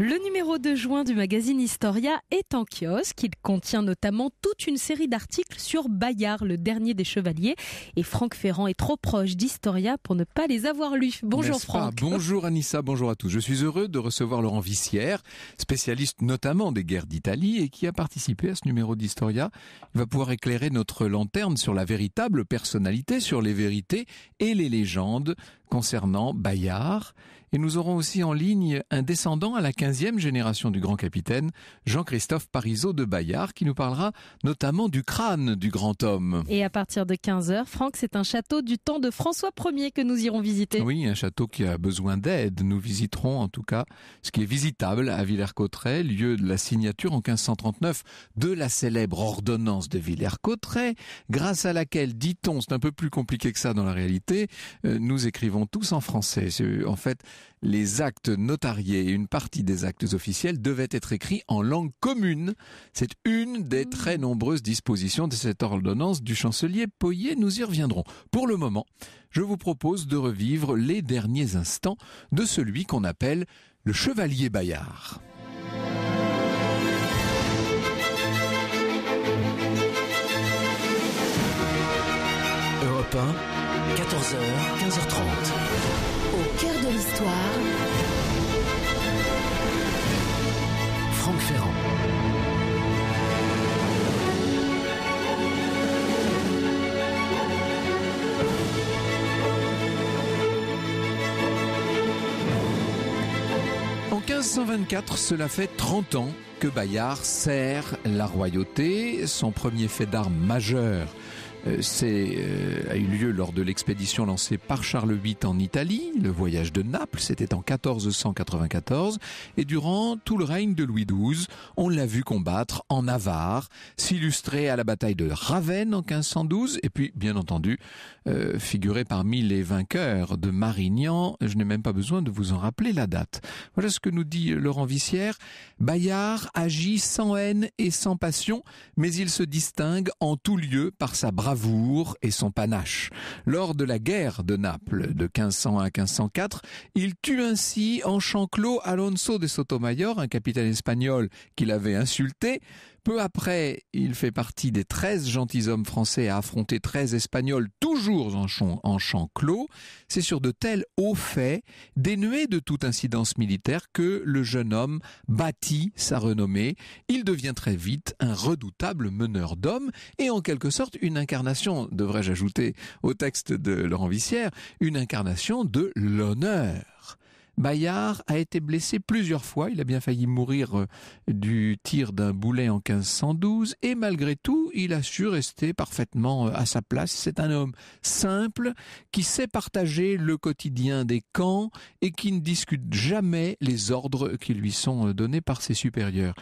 Le numéro de juin du magazine Historia est en kiosque. Il contient notamment toute une série d'articles sur Bayard, le dernier des chevaliers. Et Franck Ferrand est trop proche d'Historia pour ne pas les avoir lus. Bonjour Franck. bonjour Anissa, bonjour à tous. Je suis heureux de recevoir Laurent Vissière, spécialiste notamment des guerres d'Italie et qui a participé à ce numéro d'Historia. Il va pouvoir éclairer notre lanterne sur la véritable personnalité, sur les vérités et les légendes concernant Bayard et nous aurons aussi en ligne un descendant à la 15e génération du grand capitaine, Jean-Christophe Parisot de Bayard, qui nous parlera notamment du crâne du grand homme. Et à partir de 15h, Franck, c'est un château du temps de François Ier que nous irons visiter. Oui, un château qui a besoin d'aide. Nous visiterons en tout cas ce qui est visitable à Villers-Cotterêts, lieu de la signature en 1539 de la célèbre ordonnance de Villers-Cotterêts, grâce à laquelle, dit-on, c'est un peu plus compliqué que ça dans la réalité, euh, nous écrivons tous en français. En fait, les actes notariés et une partie des actes officiels devaient être écrits en langue commune. C'est une des mmh. très nombreuses dispositions de cette ordonnance du chancelier Poyer. Nous y reviendrons. Pour le moment, je vous propose de revivre les derniers instants de celui qu'on appelle le chevalier Bayard. 14h, 15h30. Franck Ferrand. En 1524, cela fait 30 ans que Bayard sert la royauté. Son premier fait d'armes majeur euh, c'est euh, a eu lieu lors de l'expédition lancée par Charles VIII en Italie. Le voyage de Naples, c'était en 1494. Et durant tout le règne de Louis XII, on l'a vu combattre en Navarre, s'illustrer à la bataille de Ravenne en 1512, et puis, bien entendu, euh, figurer parmi les vainqueurs de Marignan. Je n'ai même pas besoin de vous en rappeler la date. Voilà ce que nous dit Laurent Vissière. Bayard agit sans haine et sans passion, mais il se distingue en tout lieu par sa bravoure et son panache. Lors de la guerre de Naples de 1500 à 1504, il tue ainsi en champs-clos Alonso de Sotomayor, un capitaine espagnol qu'il avait insulté, peu après, il fait partie des 13 gentilshommes français à affronter 13 Espagnols, toujours en champ, en clos. C'est sur de tels hauts faits, dénués de toute incidence militaire, que le jeune homme bâtit sa renommée. Il devient très vite un redoutable meneur d'hommes et en quelque sorte une incarnation, devrais-je ajouter au texte de Laurent Vissière, une incarnation de l'honneur. Bayard a été blessé plusieurs fois. Il a bien failli mourir euh, du tir d'un boulet en 1512 et malgré tout, il a su rester parfaitement euh, à sa place. C'est un homme simple qui sait partager le quotidien des camps et qui ne discute jamais les ordres qui lui sont euh, donnés par ses supérieurs.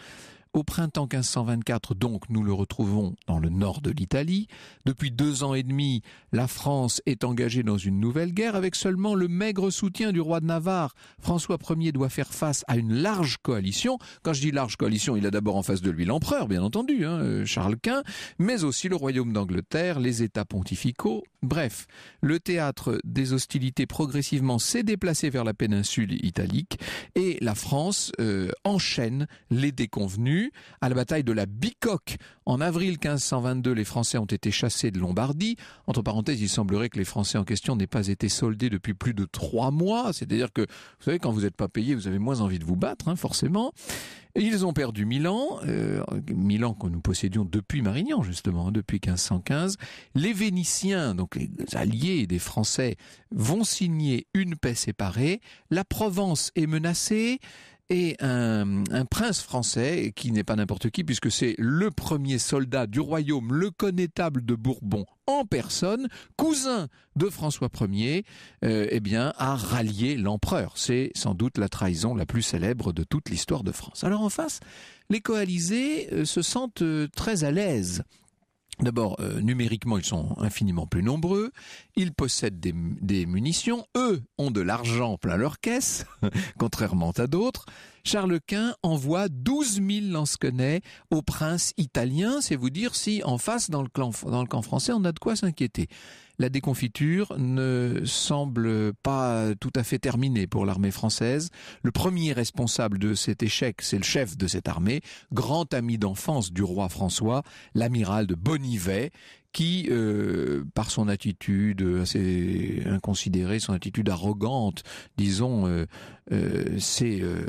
Au printemps 1524, donc, nous le retrouvons dans le nord de l'Italie. Depuis deux ans et demi, la France est engagée dans une nouvelle guerre avec seulement le maigre soutien du roi de Navarre. François Ier doit faire face à une large coalition. Quand je dis large coalition, il a d'abord en face de lui l'empereur, bien entendu, hein, Charles Quint, mais aussi le royaume d'Angleterre, les États pontificaux. Bref, le théâtre des hostilités progressivement s'est déplacé vers la péninsule italique et la France euh, enchaîne les déconvenus à la bataille de la Bicoque. En avril 1522, les Français ont été chassés de Lombardie. Entre parenthèses, il semblerait que les Français en question n'aient pas été soldés depuis plus de trois mois. C'est-à-dire que, vous savez, quand vous n'êtes pas payé, vous avez moins envie de vous battre, hein, forcément. Et ils ont perdu Milan, euh, Milan que nous possédions depuis Marignan justement, hein, depuis 1515. Les Vénitiens, donc les alliés des Français, vont signer une paix séparée. La Provence est menacée et un, prince français qui n'est pas n'importe qui puisque c'est le premier soldat du royaume, le connétable de Bourbon en personne, cousin de François Ier, euh, eh bien, a rallié l'empereur. C'est sans doute la trahison la plus célèbre de toute l'histoire de France. Alors en face, les coalisés euh, se sentent euh, très à l'aise D'abord, euh, numériquement, ils sont infiniment plus nombreux. Ils possèdent des, munitions. Eux ont de l'argent plein leur caisse, contrairement à d'autres. Charles Quint envoie 12 000 lansquenets au prince italien. C'est vous dire si en face, dans le camp français, on a de quoi s'inquiéter la déconfiture ne semble pas tout à fait terminée pour l'armée française. Le premier responsable de cet échec, c'est le chef de cette armée, grand ami d'enfance du roi François, l'amiral de Bonnivet, qui, euh, par son attitude assez inconsidérée, son attitude arrogante, disons, c'est euh,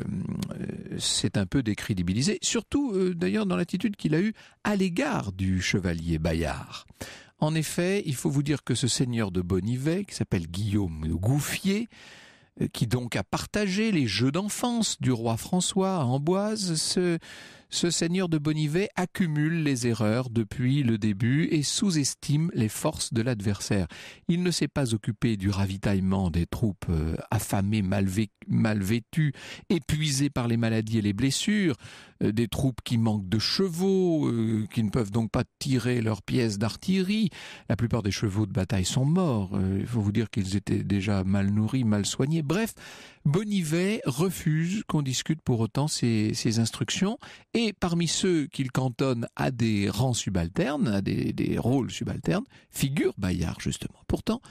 euh, un peu décrédibilisé, surtout d'ailleurs dans l'attitude qu'il a eue à l'égard du chevalier Bayard. En effet, il faut vous dire que ce seigneur de Bonnivet, qui s'appelle Guillaume Gouffier, euh, qui donc a partagé les jeux d'enfance du roi François à Amboise, se, ce seigneur de Bonivet accumule les erreurs depuis le début et sous-estime les forces de l'adversaire. Il ne s'est pas occupé du ravitaillement des troupes euh, affamées, mal, vêtues, épuisées par les maladies et les blessures, euh, des troupes qui manquent de chevaux, euh, qui ne peuvent donc pas tirer leurs pièces d'artillerie. La plupart des chevaux de bataille sont morts. Il faut vous dire qu'ils étaient déjà mal nourris, mal soignés. Bref, Bonivet refuse qu'on discute pour autant ses, instructions, et parmi ceux qu'il cantonne à des rangs subalternes, à des rôles subalternes, figure Bayard justement. Pourtant,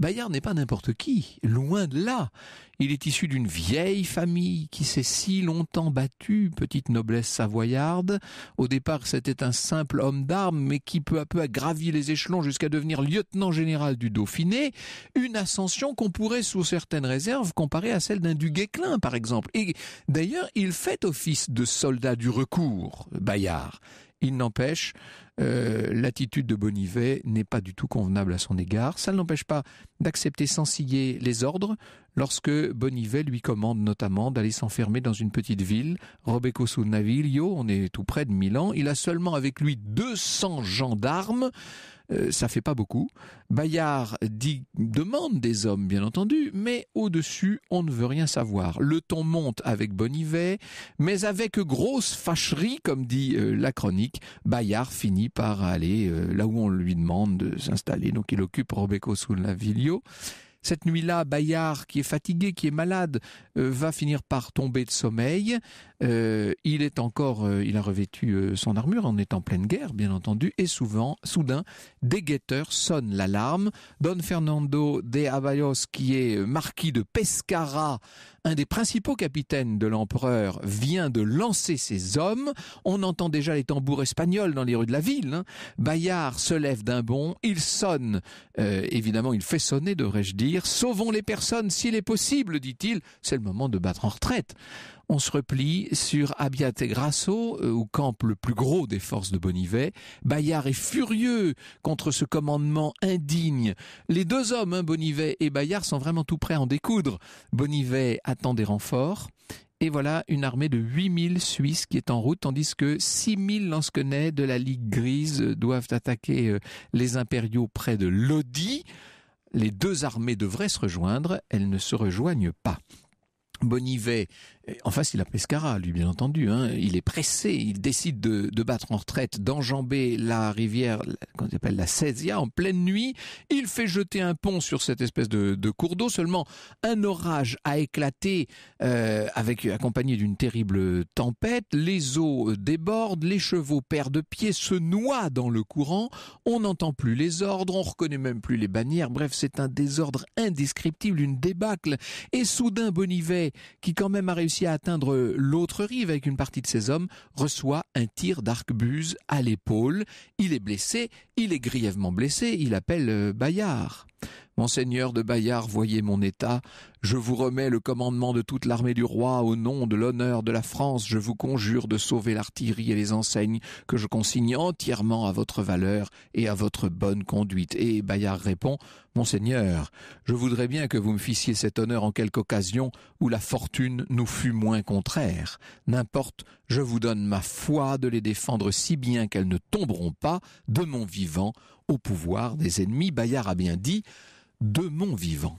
Bayard n'est pas n'importe qui, loin de là. Il est issu d'une vieille famille qui s'est si longtemps battue, petite noblesse savoyarde. Au départ, c'était un simple homme d'armes, mais qui peu à peu a gravi les échelons jusqu'à devenir lieutenant général du Dauphiné. Une ascension qu'on pourrait, sous certaines réserves, comparer à celle d'un du Guéclin, par exemple. Et d'ailleurs, il fait office de soldat du recours, Bayard. Il n'empêche, euh, l'attitude de Bonnivet n'est pas du tout convenable à son égard. Ça ne l'empêche pas d'accepter sans ciller les ordres lorsque Bonnivet lui commande notamment d'aller s'enfermer dans une petite ville, Robeco sous Naviglio, on est tout près de Milan, il a seulement avec lui 200 gendarmes, euh, ça fait pas beaucoup. Bayard dit, demande des hommes, bien entendu, mais au-dessus, on ne veut rien savoir. Le ton monte avec Bonnivet, mais avec grosse fâcherie, comme dit euh, la chronique, Bayard finit par aller euh, là où on lui demande de s'installer. Donc il occupe Robeco villio Cette nuit-là, Bayard, qui est fatigué, qui est malade, euh, va finir par tomber de sommeil. Euh, il est encore, euh, il a revêtu euh, son armure, en étant en pleine guerre, bien entendu, et souvent, soudain, des guetteurs sonnent l'alarme. Don Fernando de Abayos, qui est marquis de Pescara, un des principaux capitaines de l'empereur, vient de lancer ses hommes. On entend déjà les tambours espagnols dans les rues de la ville. Hein. Bayard se lève d'un bond, il sonne, évidemment, il fait sonner, devrais-je dire. Sauvons les personnes s'il est possible, dit-il. C'est le moment de battre en retraite on se replie sur Abbiate Grasso, où euh, campe le plus gros des forces de Bonnivet. Bayard est furieux contre ce commandement indigne. Les deux hommes, hein, Bonivet Bonnivet et Bayard, sont vraiment tout prêts à en découdre. Bonnivet attend des renforts. Et voilà une armée de 8000 Suisses qui est en route, tandis que 6000 lansquenets de la Ligue grise doivent attaquer euh, les impériaux près de Lodi. Les deux armées devraient se rejoindre, elles ne se rejoignent pas. Bonnivet en face, il a Pescara, lui, bien entendu. Hein. Il est pressé, il décide de, battre en retraite, d'enjamber la rivière qu'on appelle la Césia, en pleine nuit. Il fait jeter un pont sur cette espèce de, cours d'eau. Seulement, un orage a éclaté, euh, avec accompagné d'une terrible tempête. Les eaux euh, débordent, les chevaux perdent pied, se noient dans le courant. On n'entend plus les ordres, on reconnaît même plus les bannières. Bref, c'est un désordre indescriptible, une débâcle. Et soudain, Bonivet, qui quand même a réussi à atteindre l'autre rive avec une partie de ses hommes, reçoit un tir d'arquebuse à l'épaule. Il est blessé, il est grièvement blessé, il appelle euh, Bayard. Monseigneur de Bayard, voyez mon état. Je vous remets le commandement de toute l'armée du roi. Au nom de l'honneur de la France, je vous conjure de sauver l'artillerie et les enseignes que je consigne entièrement à votre valeur et à votre bonne conduite. Et Bayard répond, Monseigneur, je voudrais bien que vous me fissiez cet honneur en quelque occasion où la fortune nous fût moins contraire. N'importe, je vous donne ma foi de les défendre si bien qu'elles ne tomberont pas de mon vivant au pouvoir des ennemis. Bayard a bien dit de mon vivant.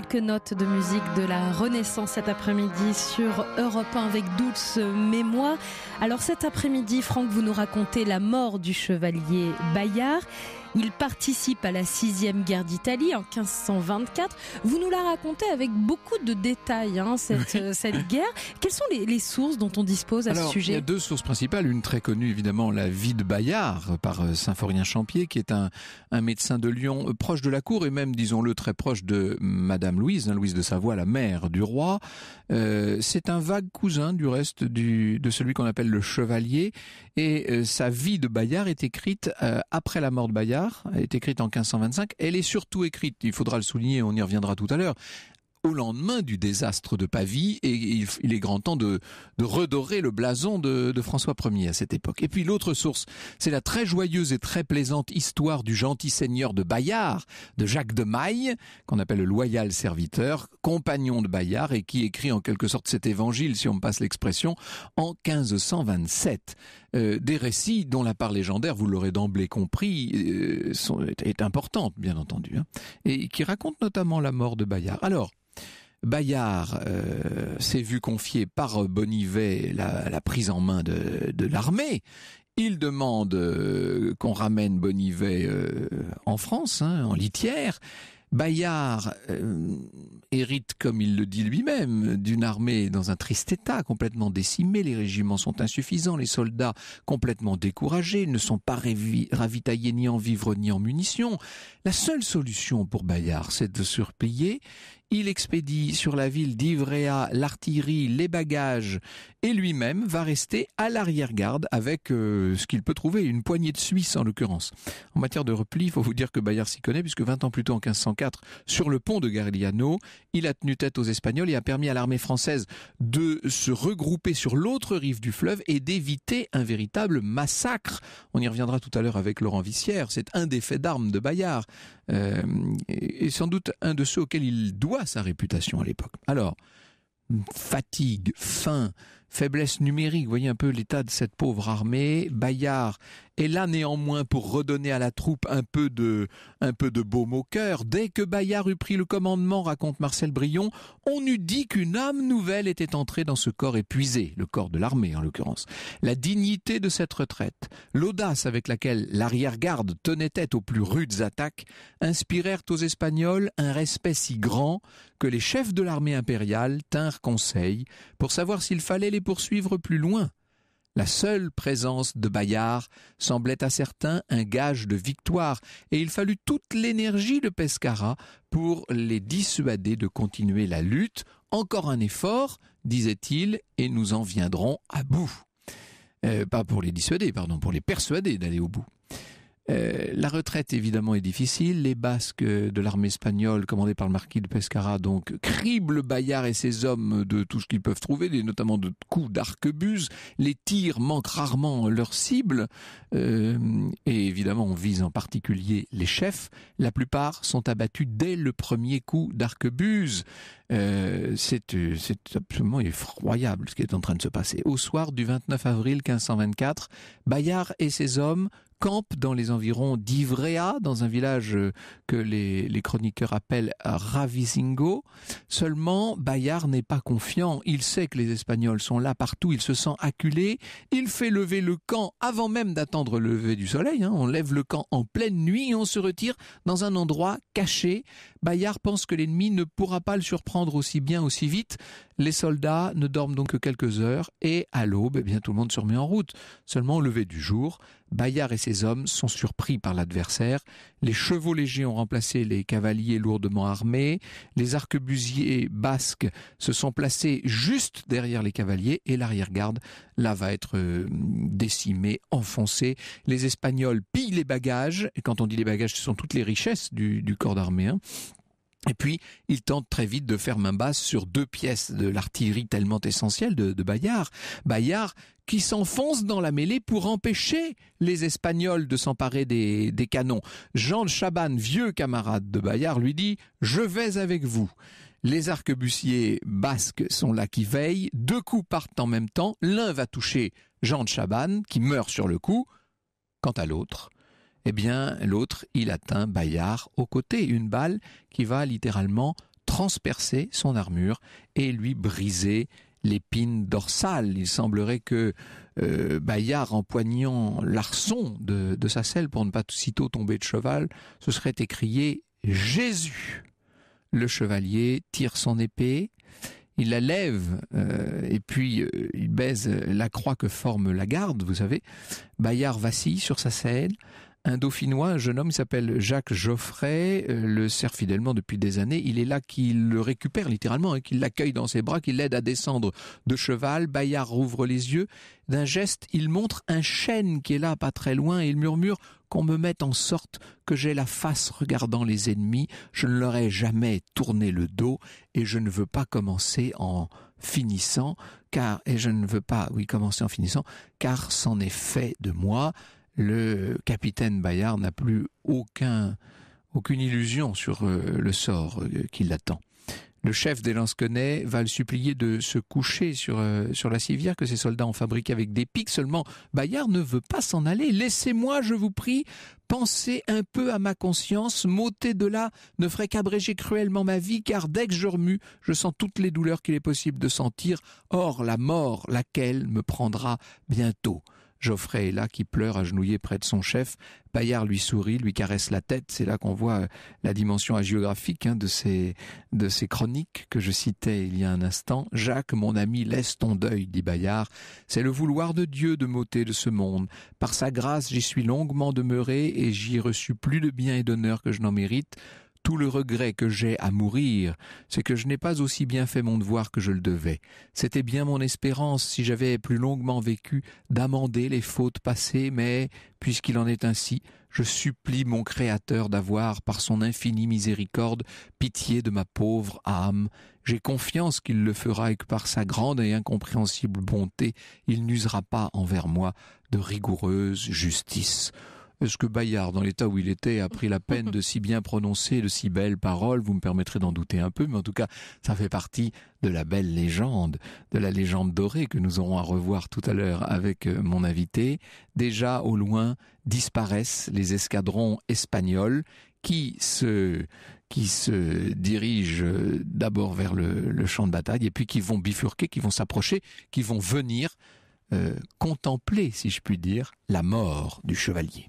quelques notes de musique de la Renaissance cet après-midi sur Europe 1 avec Douce Mémoire. Alors cet après-midi, Franck, vous nous racontez la mort du chevalier Bayard. Il participe à la 6 guerre d'Italie en 1524. Vous nous la racontez avec beaucoup de détails, hein, cette, euh, cette, guerre. Quelles sont les, sources dont on dispose à ce sujet Il y a deux sources principales. Une très connue, évidemment, la vie de Bayard par euh, Symphorien Champier, qui est un, médecin de Lyon euh, proche de la cour et même, disons-le, très proche de Madame Louise, hein, Louise de Savoie, la mère du roi. C'est un vague cousin du reste du, de celui qu'on appelle le chevalier. Et sa vie de Bayard est écrite après la mort de Bayard elle est écrite en 1525, elle est surtout écrite, il faudra le souligner, on y reviendra tout à l'heure, au lendemain du désastre de Pavie, et il, est grand temps de, redorer le blason de, de, François Ier à cette époque. Et puis l'autre source, c'est la très joyeuse et très plaisante histoire du gentil seigneur de Bayard, de Jacques de Maille, qu'on appelle le loyal serviteur, compagnon de Bayard, et qui écrit en quelque sorte cet évangile, si on me passe l'expression, en 1527. Euh, des récits dont la part légendaire, vous l'aurez d'emblée compris, euh, est, importante, bien entendu, hein, et qui raconte notamment la mort de Bayard. Alors, Bayard euh, s'est vu confier par Bonivet la, prise en main de, l'armée. Il demande qu'on ramène Bonivet en France, hein, en litière. Bayard euh, hérite, comme il le dit lui-même, d'une armée dans un triste état, complètement décimée, les régiments sont insuffisants, les soldats complètement découragés, ne sont pas ravitaillés ni en vivres ni en munitions. La seule solution pour Bayard, c'est de surpayer il expédie sur la ville d'Ivrea l'artillerie, les bagages et lui-même va rester à l'arrière-garde avec euh, ce qu'il peut trouver, une poignée de Suisse en l'occurrence. En matière de repli, il faut vous dire que Bayard s'y connaît puisque 20 ans plus tôt, en 1504, sur le pont de Garigliano, il a tenu tête aux Espagnols et a permis à l'armée française de se regrouper sur l'autre rive du fleuve et d'éviter un véritable massacre. On y reviendra tout à l'heure avec Laurent Vissière, c'est un des faits d'armes de Bayard euh, et sans doute un de ceux auxquels il doit sa réputation à l'époque. Alors, fatigue, faim, faiblesse numérique, voyez un peu l'état de cette pauvre armée. Bayard et là, néanmoins, pour redonner à la troupe un peu de, un peu de baume au dès que Bayard eut pris le commandement, raconte Marcel Brion, on eût dit qu'une âme nouvelle était entrée dans ce corps épuisé, le corps de l'armée en l'occurrence. La dignité de cette retraite, l'audace avec laquelle l'arrière-garde tenait tête aux plus rudes attaques, inspirèrent aux Espagnols un respect si grand que les chefs de l'armée impériale tinrent conseil pour savoir s'il fallait les poursuivre plus loin la seule présence de Bayard semblait à certains un gage de victoire, et il fallut toute l'énergie de Pescara pour les dissuader de continuer la lutte. Encore un effort, disait-il, et nous en viendrons à bout. Euh, pas pour les dissuader, pardon, pour les persuader d'aller au bout. Euh, la retraite, évidemment, est difficile. Les Basques de l'armée espagnole, commandés par le marquis de Pescara, donc, criblent Bayard et ses hommes de tout ce qu'ils peuvent trouver, notamment de coups d'arquebuse. Les tirs manquent rarement leur cible. Euh, et évidemment, on vise en particulier les chefs. La plupart sont abattus dès le premier coup d'arquebuse. Euh, c'est absolument effroyable ce qui est en train de se passer. Au soir du 29 avril 1524, Bayard et ses hommes Camp dans les environs d'Ivrea, dans un village euh, que les, chroniqueurs appellent Ravisingo. Seulement, Bayard n'est pas confiant. Il sait que les Espagnols sont là partout, il se sent acculé. Il fait lever le camp avant même d'attendre le lever du soleil. Hein. On lève le camp en pleine nuit et on se retire dans un endroit caché. Bayard pense que l'ennemi ne pourra pas le surprendre aussi bien, aussi vite. Les soldats ne dorment donc que quelques heures et à l'aube, eh bien, tout le monde se remet en route. Seulement au lever du jour, Bayard et ses hommes sont surpris par l'adversaire. Les chevaux légers ont remplacé les cavaliers lourdement armés. Les arquebusiers basques se sont placés juste derrière les cavaliers et l'arrière-garde, là, va être euh, décimée, enfoncée. Les Espagnols pillent les bagages. Et quand on dit les bagages, ce sont toutes les richesses du, corps d'armée. Hein. Et puis, il tente très vite de faire main basse sur deux pièces de l'artillerie tellement essentielle de, Bayard. Bayard qui s'enfonce dans la mêlée pour empêcher les Espagnols de s'emparer des, canons. Jean de Chaban, vieux camarade de Bayard, lui dit « Je vais avec vous ». Les arquebusiers basques sont là qui veillent. Deux coups partent en même temps. L'un va toucher Jean de Chaban qui meurt sur le coup. Quant à l'autre, eh bien l'autre, il atteint Bayard au côté, une balle qui va littéralement transpercer son armure et lui briser l'épine dorsale. Il semblerait que euh, Bayard, Bayard, poignant l'arçon de, sa selle pour ne pas sitôt tomber de cheval, se serait écrié Jésus. Le chevalier tire son épée, il la lève euh, et puis euh, il baise la croix que forme la garde, vous savez. Bayard vacille sur sa selle un dauphinois, un jeune homme, il s'appelle Jacques Geoffrey, euh, le sert fidèlement depuis des années. Il est là qu'il le récupère littéralement, et hein, qu'il l'accueille dans ses bras, qu'il l'aide à descendre de cheval. Bayard rouvre les yeux. D'un geste, il montre un chêne qui est là, pas très loin, et il murmure qu'on me mette en sorte que j'ai la face regardant les ennemis. Je ne leur ai jamais tourné le dos et je ne veux pas commencer en finissant, car, et je ne veux pas, oui, commencer en finissant, car c'en est fait de moi le capitaine Bayard n'a plus aucune illusion sur euh, le sort euh, qui l'attend. Le chef des Lansquenets va le supplier de se coucher sur, euh, sur la civière que ses soldats ont fabriquée avec des pics. Seulement, Bayard ne veut pas s'en aller. Laissez-moi, je vous prie, penser un peu à ma conscience. M'ôter de là ne ferait qu'abréger cruellement ma vie, car dès que je remue, je sens toutes les douleurs qu'il est possible de sentir. Or, la mort, laquelle me prendra bientôt. Geoffrey est là qui pleure agenouillé près de son chef. Bayard lui sourit, lui caresse la tête. C'est là qu'on voit euh, la dimension hagiographique hein, de, ces, de ces chroniques que je citais il y a un instant. Jacques, mon ami, laisse ton deuil, dit Bayard. C'est le vouloir de Dieu de m'ôter de ce monde. Par sa grâce, j'y suis longuement demeuré et j'y ai reçu plus de bien et d'honneur que je n'en mérite. Tout le regret que j'ai à mourir, c'est que je n'ai pas aussi bien fait mon devoir que je le devais. C'était bien mon espérance, si j'avais plus longuement vécu, d'amender les fautes passées, mais, puisqu'il en est ainsi, je supplie mon Créateur d'avoir, par son infinie miséricorde, pitié de ma pauvre âme. J'ai confiance qu'il le fera et que par sa grande et incompréhensible bonté, il n'usera pas envers moi de rigoureuse justice. Est-ce que Bayard, dans l'état où il était, a pris la peine de si bien prononcer de si belles paroles Vous me permettrez d'en douter un peu, mais en tout cas, ça fait partie de la belle légende, de la légende dorée que nous aurons à revoir tout à l'heure avec euh, mon invité. Déjà, au loin, disparaissent les escadrons espagnols qui se, qui se dirigent euh, d'abord vers le, le, champ de bataille et puis qui vont bifurquer, qui vont s'approcher, qui vont venir euh, contempler, si je puis dire, la mort du chevalier.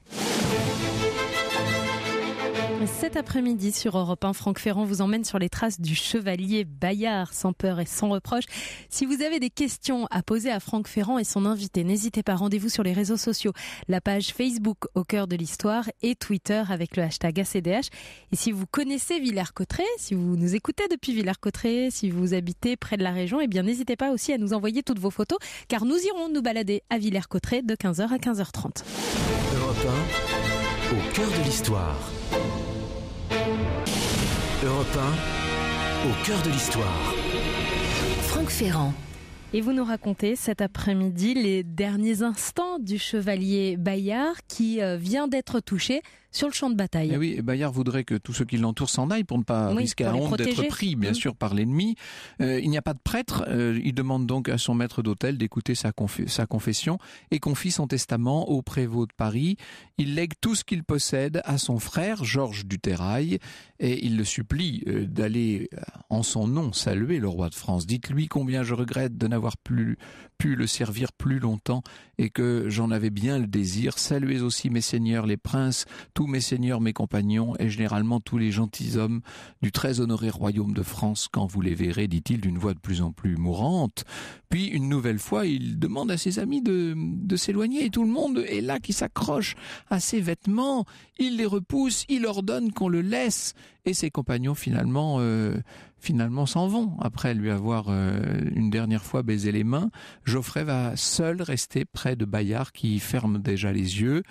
Cet après-midi sur Europe 1, Franck Ferrand vous emmène sur les traces du chevalier Bayard, sans peur et sans reproche. Si vous avez des questions à poser à Franck Ferrand et son invité, n'hésitez pas, rendez-vous sur les réseaux sociaux, la page Facebook au cœur de l'histoire et Twitter avec le hashtag ACDH. Et si vous connaissez Villers-Cotterêts, si vous nous écoutez depuis Villers-Cotterêts, si vous habitez près de la région, eh bien n'hésitez pas aussi à nous envoyer toutes vos photos, car nous irons nous balader à Villers-Cotterêts de 15h à 15h30. Europe 1, au cœur de l'histoire. Europe au cœur de l'histoire. Franck Ferrand. Et vous nous racontez cet après-midi les derniers instants du chevalier Bayard qui euh, vient d'être touché sur le champ de bataille. oui, Bayard voudrait que tous ceux qui l'entourent s'en aillent pour ne pas risquer à honte d'être pris, bien mmh. sûr, par l'ennemi. Euh, il n'y a pas de prêtre. Euh, il demande donc à son maître d'hôtel d'écouter sa, sa confession et confie son testament au prévôt de Paris. Il lègue tout ce qu'il possède à son frère, Georges du Terrail, et il le supplie euh, d'aller en son nom saluer le roi de France. Dites-lui combien je regrette de n'avoir plus le servir plus longtemps et que j'en avais bien le désir. Saluez aussi mes seigneurs les princes, tous mes seigneurs mes compagnons et généralement tous les gentilshommes du très honoré royaume de France quand vous les verrez, dit-il d'une voix de plus en plus mourante. Puis une nouvelle fois, il demande à ses amis de, s'éloigner et tout le monde est là qui s'accroche à ses vêtements. Il les repousse, il ordonne qu'on le laisse et ses compagnons finalement euh, finalement s'en vont. Après lui avoir euh, une dernière fois baisé les mains, Geoffrey va seul rester près de Bayard qui ferme déjà les yeux,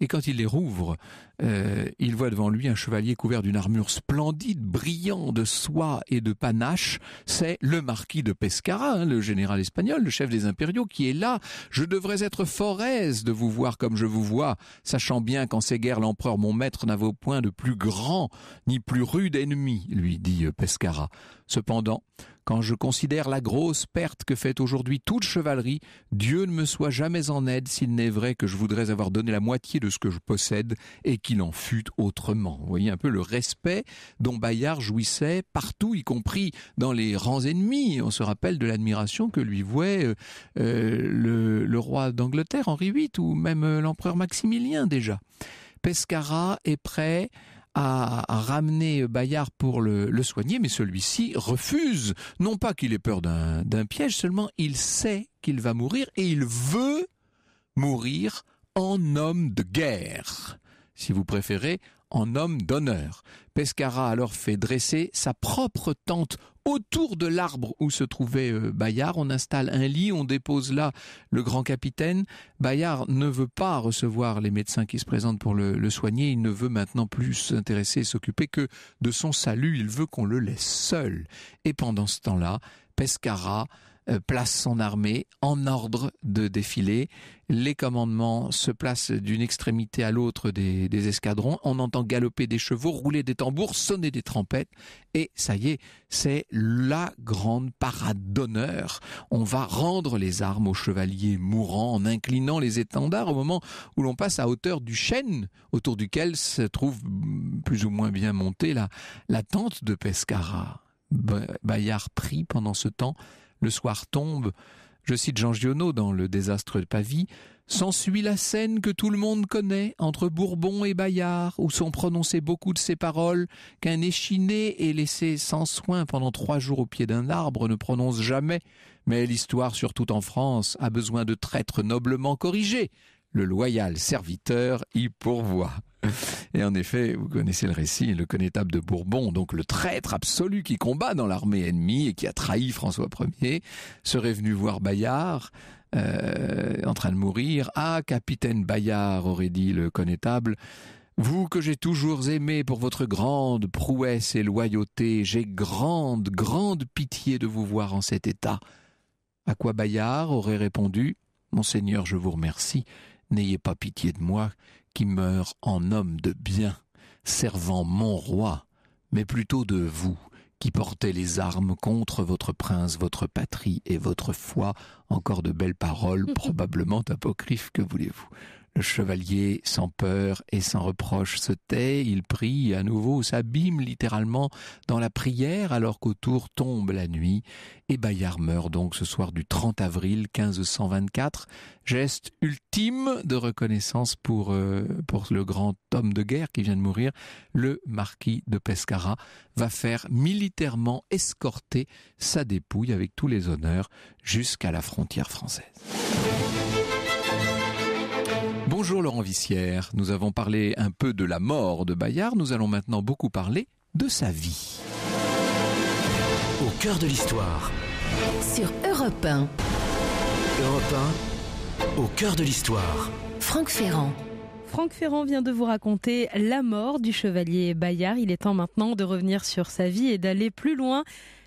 et quand il les rouvre, euh, il voit devant lui un chevalier couvert d'une armure splendide, brillant de soie et de panache. C'est le marquis de Pescara, hein, le général espagnol, le chef des impériaux, qui est là. Je devrais être fort aise de vous voir comme je vous vois, sachant bien qu'en ces guerres l'empereur mon maître n'avait point de plus grand ni plus rude ennemi, lui dit euh, Pescara. Cependant, quand je considère la grosse perte que fait aujourd'hui toute chevalerie, Dieu ne me soit jamais en aide s'il n'est vrai que je voudrais avoir donné la moitié de ce que je possède et qu'il en fût autrement. voyez un peu le respect dont Bayard jouissait partout, y compris dans les rangs ennemis. On se rappelle de l'admiration que lui vouait euh, euh, le roi d'Angleterre, Henri VIII, ou même euh, l'empereur Maximilien déjà. Pescara est prêt à ramener Bayard pour le, le soigner, mais celui-ci refuse. Non pas qu'il ait peur d'un piège, seulement il sait qu'il va mourir et il veut mourir en homme de guerre. Si vous préférez, en homme d'honneur. Pescara alors fait dresser sa propre tente autour de l'arbre où se trouvait euh, Bayard. On installe un lit, on dépose là le grand capitaine. Bayard ne veut pas recevoir les médecins qui se présentent pour le, le soigner. Il ne veut maintenant plus s'intéresser et s'occuper que de son salut. Il veut qu'on le laisse seul. Et pendant ce temps-là, Pescara euh, place son armée en ordre de défiler. Les commandements se placent d'une extrémité à l'autre des, escadrons. On entend galoper des chevaux, rouler des tambours, sonner des trompettes. Et ça y est, c'est la grande parade d'honneur. On va rendre les armes aux chevaliers mourants en inclinant les étendards au moment où l'on passe à hauteur du chêne autour duquel se trouve plus ou moins bien montée la, la tente de Pescara. Bayard prit pendant ce temps le soir tombe, je cite Jean Giono dans Le désastre de Pavie, s'ensuit la scène que tout le monde connaît entre Bourbon et Bayard, où sont prononcées beaucoup de ces paroles qu'un échiné est laissé sans soin pendant trois jours au pied d'un arbre ne prononce jamais. Mais l'histoire, surtout en France, a besoin de traîtres noblement corrigés, le loyal serviteur y pourvoit. Et en effet, vous connaissez le récit, le connétable de Bourbon, donc le traître absolu qui combat dans l'armée ennemie et qui a trahi François Ier, serait venu voir Bayard, euh, en train de mourir. Ah, capitaine Bayard, aurait dit le connétable, vous que j'ai toujours aimé pour votre grande prouesse et loyauté, j'ai grande, grande pitié de vous voir en cet état. À quoi Bayard aurait répondu Monseigneur, je vous remercie, N'ayez pas pitié de moi, qui meurs en homme de bien, servant mon roi, mais plutôt de vous, qui portez les armes contre votre prince, votre patrie et votre foi. Encore de belles paroles, probablement apocryphes, que voulez-vous le chevalier, sans peur et sans reproche, se tait, il prie à nouveau, s'abîme littéralement dans la prière alors qu'autour tombe la nuit, et Bayard meurt donc ce soir du 30 avril 1524, geste ultime de reconnaissance pour, euh, pour le grand homme de guerre qui vient de mourir, le marquis de Pescara va faire militairement escorter sa dépouille avec tous les honneurs jusqu'à la frontière française. Bonjour Laurent Vissière. Nous avons parlé un peu de la mort de Bayard. Nous allons maintenant beaucoup parler de sa vie. Au cœur de l'histoire. Sur Europe 1. Europe 1. Au cœur de l'histoire. Franck Ferrand. Franck Ferrand vient de vous raconter la mort du chevalier Bayard. Il est temps maintenant de revenir sur sa vie et d'aller plus loin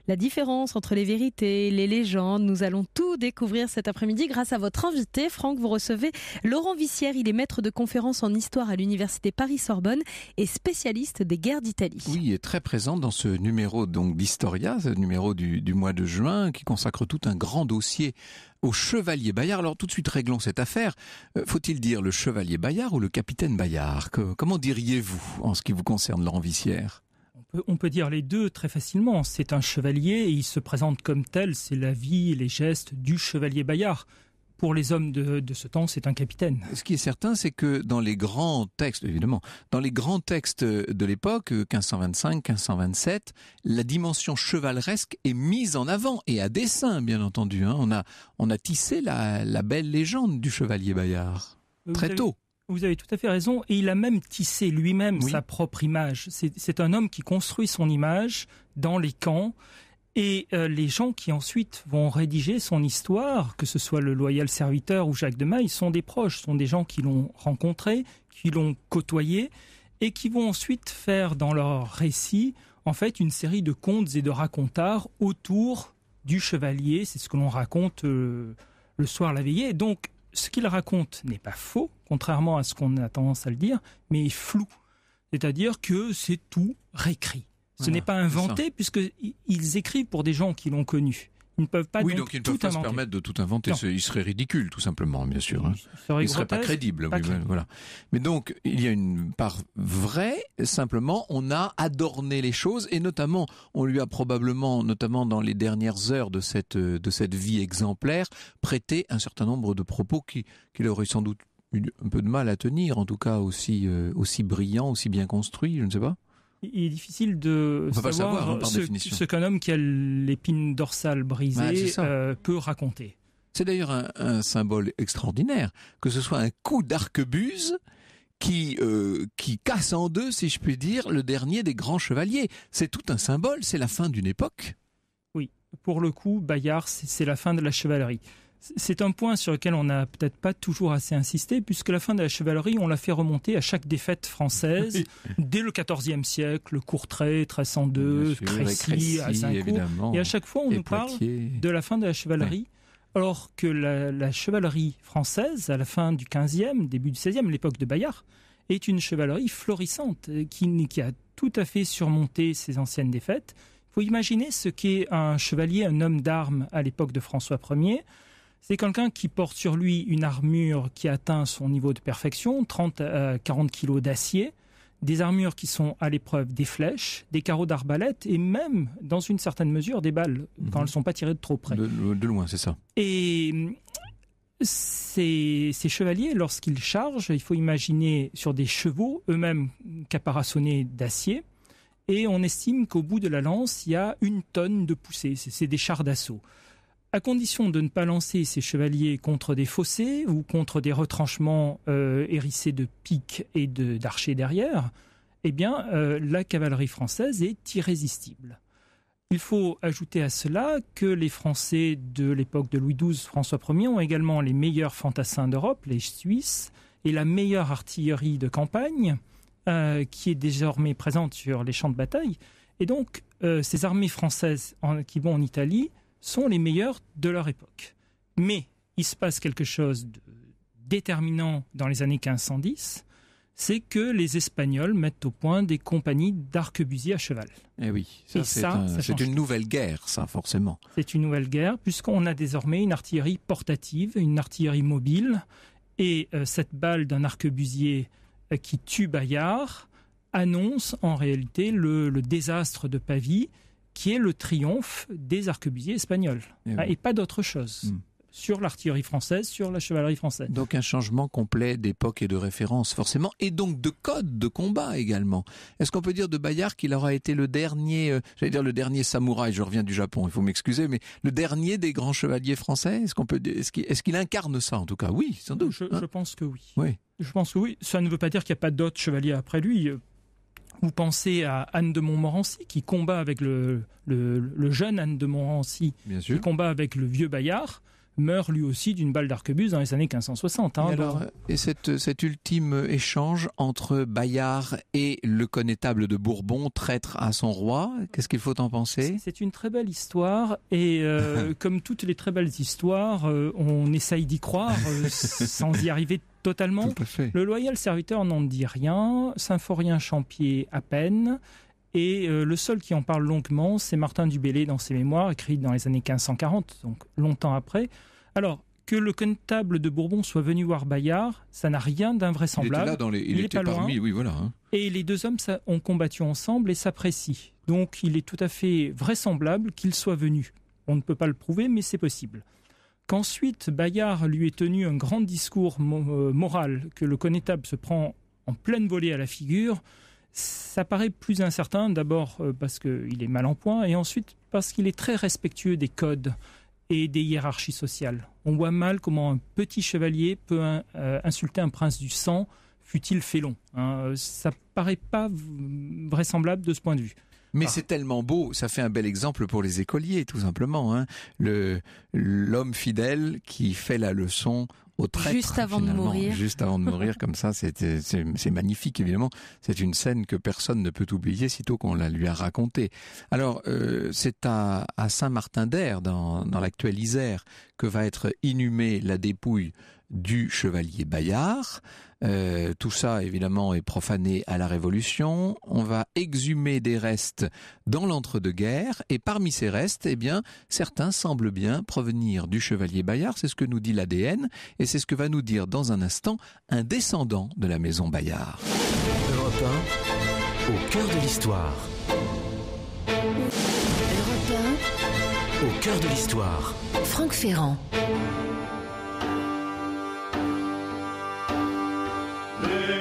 la différence entre les vérités, les légendes. Nous allons tout découvrir cet après-midi grâce à votre invité. Franck, vous recevez Laurent Vissière. Il est maître de conférences en histoire à l'université Paris-Sorbonne et spécialiste des guerres d'Italie. Oui, il est très présent dans ce numéro donc d'Historia, ce numéro du, mois de juin qui consacre tout un grand dossier au chevalier Bayard. Alors tout de suite, réglons cette affaire. Euh, faut-il dire le chevalier Bayard ou le capitaine Bayard Comment diriez-vous en ce qui vous concerne, Laurent Vissière on peut dire les deux très facilement. C'est un chevalier et il se présente comme tel. C'est la vie les gestes du chevalier Bayard pour les hommes de, ce temps, c'est un capitaine. Ce qui est certain, c'est que dans les grands textes, évidemment, dans les grands textes de l'époque, 1525, euh, 1527, la dimension chevaleresque est mise en avant, et à dessein, bien entendu. Hein. On, a, on a tissé la, belle légende du chevalier Bayard, euh, très tôt. Vous avez tout à fait raison. Et il a même tissé lui-même sa propre image. C'est un homme qui construit son image dans les camps. Et euh, les gens qui ensuite vont rédiger son histoire, que ce soit le loyal serviteur ou Jacques de Maille, sont des proches, sont des gens qui l'ont rencontré, qui l'ont côtoyé, et qui vont ensuite faire dans leur récit, en fait, une série de contes et de racontars autour du chevalier. C'est ce que l'on raconte euh, le soir la veillée. Donc, ce qu'il raconte n'est pas faux, contrairement à ce qu'on a tendance à le dire, mais flou. C'est-à-dire que c'est tout réécrit. Ce n'est pas inventé puisqu'ils écrivent pour des gens qui l'ont connu. Ils ne peuvent pas. Oui, donc, ils ne peuvent pas se permettre de tout inventer. Ils serait ridicule, tout simplement, bien sûr. Hein. ne seraient pas crédibles. crédible. Mais donc il y a une part vraie. Simplement, on a adorné les choses et notamment, on lui a probablement, notamment dans les dernières heures de cette de cette vie exemplaire, prêté un certain nombre de propos qui qu'il aurait sans doute eu un peu de mal à tenir, en tout cas aussi euh, aussi brillant, aussi bien construit, je ne sais pas il est difficile de savoir, hein, ce, qu'un homme qui a l'épine dorsale brisée euh, peut raconter. C'est d'ailleurs un, symbole extraordinaire, que ce soit un coup d'arquebuse qui euh, qui casse en deux, si je puis dire, le dernier des grands chevaliers. C'est tout un symbole, c'est la fin d'une époque. Oui, pour le coup, Bayard, c'est la fin de la chevalerie. C'est un point sur lequel on n'a peut-être pas toujours assez insisté, puisque la fin de la chevalerie, on l'a fait remonter à chaque défaite française, dès le XIVe siècle, Courtrai, 1302, Crécy, Azincourt, et à chaque fois on nous parle de la fin de la chevalerie, alors que la, chevalerie française, à la fin du XVe, début du XVIe, l'époque de Bayard, est une chevalerie florissante, euh, qui, qui a tout à fait surmonté ses anciennes défaites. Il faut imaginer ce qu'est un chevalier, un homme d'armes à l'époque de François Ier, c'est quelqu'un qui porte sur lui une armure qui atteint son niveau de perfection, 30 40 euh, kilos d'acier, des armures qui sont à l'épreuve des flèches, des carreaux d'arbalète et même, dans une certaine mesure, des balles, quand mhm. elles ne sont pas tirées de trop près. De, loin, c'est ça. Et hum, ces, ces chevaliers, lorsqu'ils chargent, il faut imaginer sur des chevaux, eux-mêmes caparaçonnés d'acier, et on estime qu'au bout de la lance, il y a une tonne de poussée. C'est des chars d'assaut à condition de ne pas lancer ses chevaliers contre des fossés ou contre des retranchements euh, hérissés de piques et d'archers derrière, eh bien, euh, la cavalerie française est irrésistible. Il faut ajouter à cela que les Français de l'époque de Louis XII, François Ier ont également les meilleurs fantassins d'Europe, les Suisses, et la meilleure artillerie de campagne, euh, qui est désormais présente sur les champs de bataille. Et donc, ces armées françaises en, qui vont en Italie sont les meilleurs de leur époque. Mais il se passe quelque chose de déterminant dans les années 1510, c'est que les Espagnols mettent au point des compagnies d'arquebusiers à cheval. Eh oui, ça, c'est, une nouvelle guerre, ça, forcément. C'est une nouvelle guerre, puisqu'on a désormais une artillerie portative, une artillerie mobile, et euh, cette balle d'un arquebusier euh, qui tue Bayard annonce en réalité le désastre de Pavie, qui est le triomphe des arquebusiers espagnols eh ah, et, pas d'autre chose. Hmm. sur l'artillerie française, sur la chevalerie française. Donc un changement complet d'époque et de référence, forcément, et donc de code de combat également. Est-ce qu'on peut dire de Bayard qu'il aura été le dernier, euh, j'allais dire le dernier samouraï, je reviens du Japon, il faut m'excuser, mais le dernier des grands chevaliers français Est-ce qu'on peut, est-ce qu'il, incarne ça en tout cas Oui, sans doute. Hein. Je, pense que oui. Oui. Je pense que oui. Ça ne veut pas dire qu'il n'y a pas d'autres chevaliers après lui. Vous pensez à Anne de Montmorency qui combat avec le, le, jeune Anne de Montmorency, qui combat avec le vieux Bayard meurt lui aussi d'une balle d'arquebuse dans les années 1560. Hein, et, cet ultime échange entre Bayard et le connétable de Bourbon, traître à son roi, qu'est-ce qu'il faut en penser C'est une très belle histoire et euh, comme toutes les très belles histoires, euh, on essaye d'y croire euh, sans y arriver totalement. Le loyal serviteur n'en dit rien, Symphorien Champier à peine. Et le seul qui en parle longuement, c'est Martin Dubélé dans ses mémoires, écrites dans les années 1540, donc longtemps après, alors, que le connétable de Bourbon soit venu voir Bayard, ça n'a rien d'invraisemblable. Il était là dans les, il, était parmi, oui, voilà. Hein. Et les deux hommes ont combattu ensemble et s'apprécient. Donc il est tout à fait vraisemblable qu'il soit venu. On ne peut pas le prouver, mais c'est possible. Qu'ensuite Bayard lui ait tenu un grand discours euh, moral que le connétable se prend en pleine volée à la figure, ça paraît plus incertain, d'abord euh, parce qu'il est mal en point, et ensuite parce qu'il est très respectueux des codes et des hiérarchies sociales. On voit mal comment un petit chevalier peut euh, insulter un prince du sang, fut-il félon. Ça hein. Ça paraît pas vraisemblable de ce point de vue. Mais ah. c'est tellement beau, ça fait un bel exemple pour les écoliers, tout simplement. Hein. Le l'homme fidèle qui fait la leçon au traître, juste avant de mourir. Juste avant de mourir, comme ça, c'est magnifique, évidemment. C'est une scène que personne ne peut oublier, sitôt qu'on la lui a racontée. Alors, euh, c'est à, Saint-Martin-d'Air, dans, dans l'actuelle Isère, que va être inhumée la dépouille du chevalier Bayard. Euh, tout ça, évidemment, est profané à la Révolution. On va exhumer des restes dans l'entre-deux-guerres, et parmi ces restes, eh bien, certains semblent bien provenir du chevalier Bayard. C'est ce que nous dit l'ADN, et c'est ce que va nous dire dans un instant un descendant de la maison Bayard. Europe au cœur de l'histoire. Europe au cœur de l'histoire. Franck Ferrand. Amen.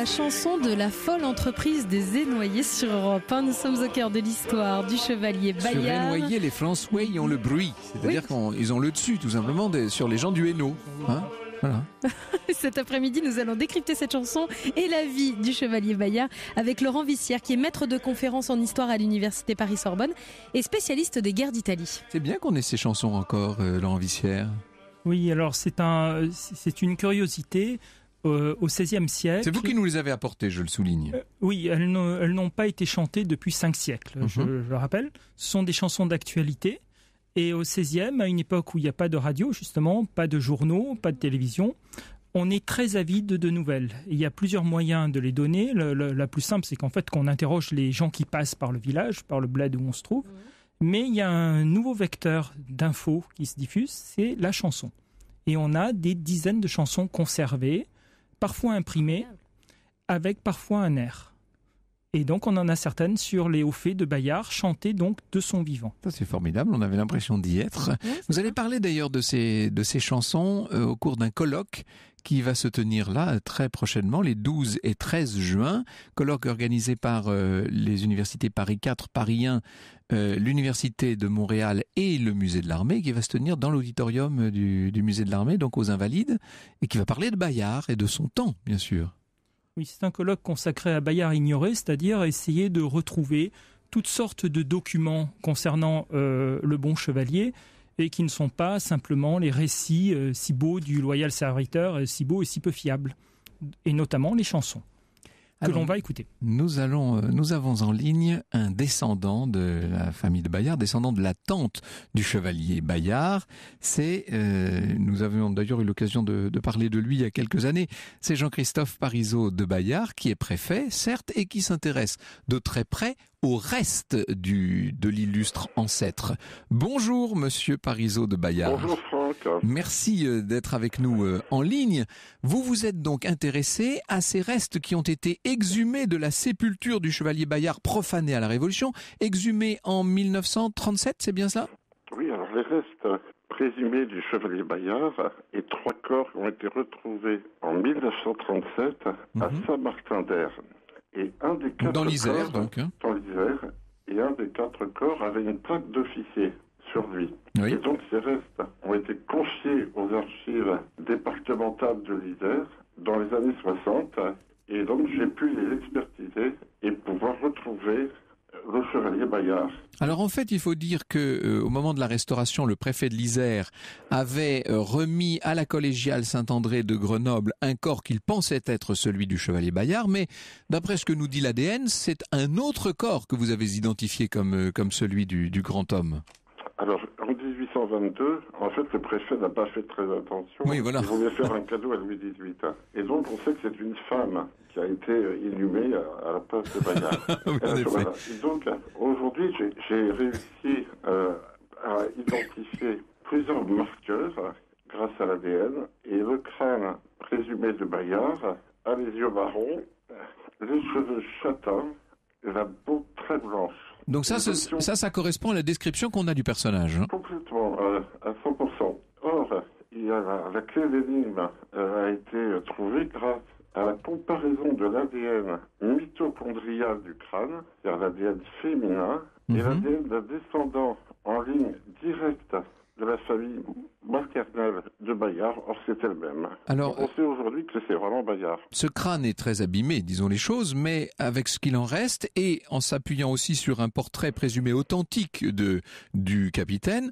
la chanson de la folle entreprise des Énoyés sur Europe. Hein. Nous sommes au cœur de l'histoire du chevalier Bayard. Sur Énoyés, les François ont le bruit, c'est-à-dire qu'ils ont le dessus, tout simplement, des, sur les gens du Hainaut. Hein. Cet après-midi, nous allons décrypter cette chanson et la vie du chevalier Bayard avec Laurent Vissière, qui est maître de conférence en histoire à l'université Paris-Sorbonne et spécialiste des guerres d'Italie. C'est bien qu'on ait ces chansons encore, euh, Laurent Vissière. Oui, alors c'est un, c'est une curiosité. Euh, au XVIe siècle. C'est vous qui nous les avez apportées, je le souligne. Euh, oui, elles n'ont pas été chantées depuis cinq siècles, mhm. je, le rappelle. Ce sont des chansons d'actualité. Et au XVIe, à une époque où il n'y a pas de radio, justement, pas de journaux, pas de télévision, on est très avide de nouvelles. Il y a plusieurs moyens de les donner. la plus simple, c'est qu'en fait, qu'on interroge les gens qui passent par le village, par le bled où on se trouve. Mais il y a un nouveau vecteur d'infos qui se diffuse, c'est la chanson. Et on a des dizaines de chansons conservées parfois imprimées, avec parfois un air. Et donc, on en a certaines sur les hauts faits de Bayard, chantées donc de son vivant. C'est formidable, on avait l'impression d'y être. Vous allez parler d'ailleurs de ces, de ces chansons euh, au cours d'un colloque qui va se tenir là très prochainement, les 12 et 13 juin, colloque organisé par euh, les universités Paris 4, Paris 1, euh, l'Université de Montréal et le Musée de l'Armée, qui va se tenir dans l'auditorium euh, du, Musée de l'Armée, donc aux Invalides, et qui va parler de Bayard et de son temps, bien sûr. Oui, c'est un colloque consacré à Bayard ignoré, c'est-à-dire essayer de retrouver toutes sortes de documents concernant le bon chevalier qui ne sont pas simplement les récits euh, si beaux du loyal serviteur, euh, si beaux et si peu fiables, et notamment les chansons que l'on va écouter. Nous allons, euh, nous avons en ligne un descendant de la famille de Bayard, descendant de la tante du chevalier Bayard. C'est, nous avons d'ailleurs eu l'occasion de, de, parler de lui il y a quelques années. C'est Jean-Christophe Parizeau de Bayard qui est préfet, certes, et qui s'intéresse de très près au reste du, de l'illustre ancêtre. Bonjour, monsieur parisot de Bayard. Bonjour, Franck. Merci euh, d'être avec nous euh, en ligne. Vous vous êtes donc intéressé à ces restes qui ont été exhumés de la sépulture du chevalier Bayard profané à la Révolution, exhumés en 1937, c'est bien ça Oui, alors les restes présumés du chevalier Bayard et trois corps ont été retrouvés en 1937 à mhm. Saint-Martin d'Erne. Et un des quatre dans l'Isère, donc. Hein. Dans l'Isère. Et un des quatre corps avait une plaque d'officier sur lui. Et donc ces restes ont été confiés aux archives départementales de l'Isère dans les années 60. Et donc j'ai pu les expertiser et pouvoir retrouver alors en fait, il faut dire que euh, au moment de la restauration, le préfet de l'Isère avait euh, remis à la collégiale Saint-André de Grenoble un corps qu'il pensait être celui du chevalier Bayard, mais d'après ce que nous dit l'ADN, c'est un autre corps que vous avez identifié comme euh, comme celui du, du grand homme. Alors, en fait, le préfet n'a pas fait très attention. voilà. Il voulait faire un cadeau à Louis XVIII. Hein. Et donc, on sait que c'est une femme qui a été euh, inhumée euh, à, la place de Bayard. Euh, donc, aujourd'hui, j'ai réussi à identifier plusieurs marqueurs grâce à l'ADN. Et le crâne présumé de Bayard a les yeux marrons, les cheveux châtains, la peau très blanche. Donc ça, ça, correspond à la description qu'on a du personnage. Hein. Complètement, euh, à 100%. Or, la, clé d'énigme euh, a été trouvée grâce à la comparaison de l'ADN mitochondrial du crâne, c'est-à-dire l'ADN féminin, et mhm. l'ADN d'un descendant en ligne directe de la famille maternelle de Bayard, or c'est elle-même. Alors, on sait aujourd'hui que c'est vraiment Bayard. Ce crâne est très abîmé, disons les choses, mais avec ce qu'il en reste, et en s'appuyant aussi sur un portrait présumé authentique de, du capitaine,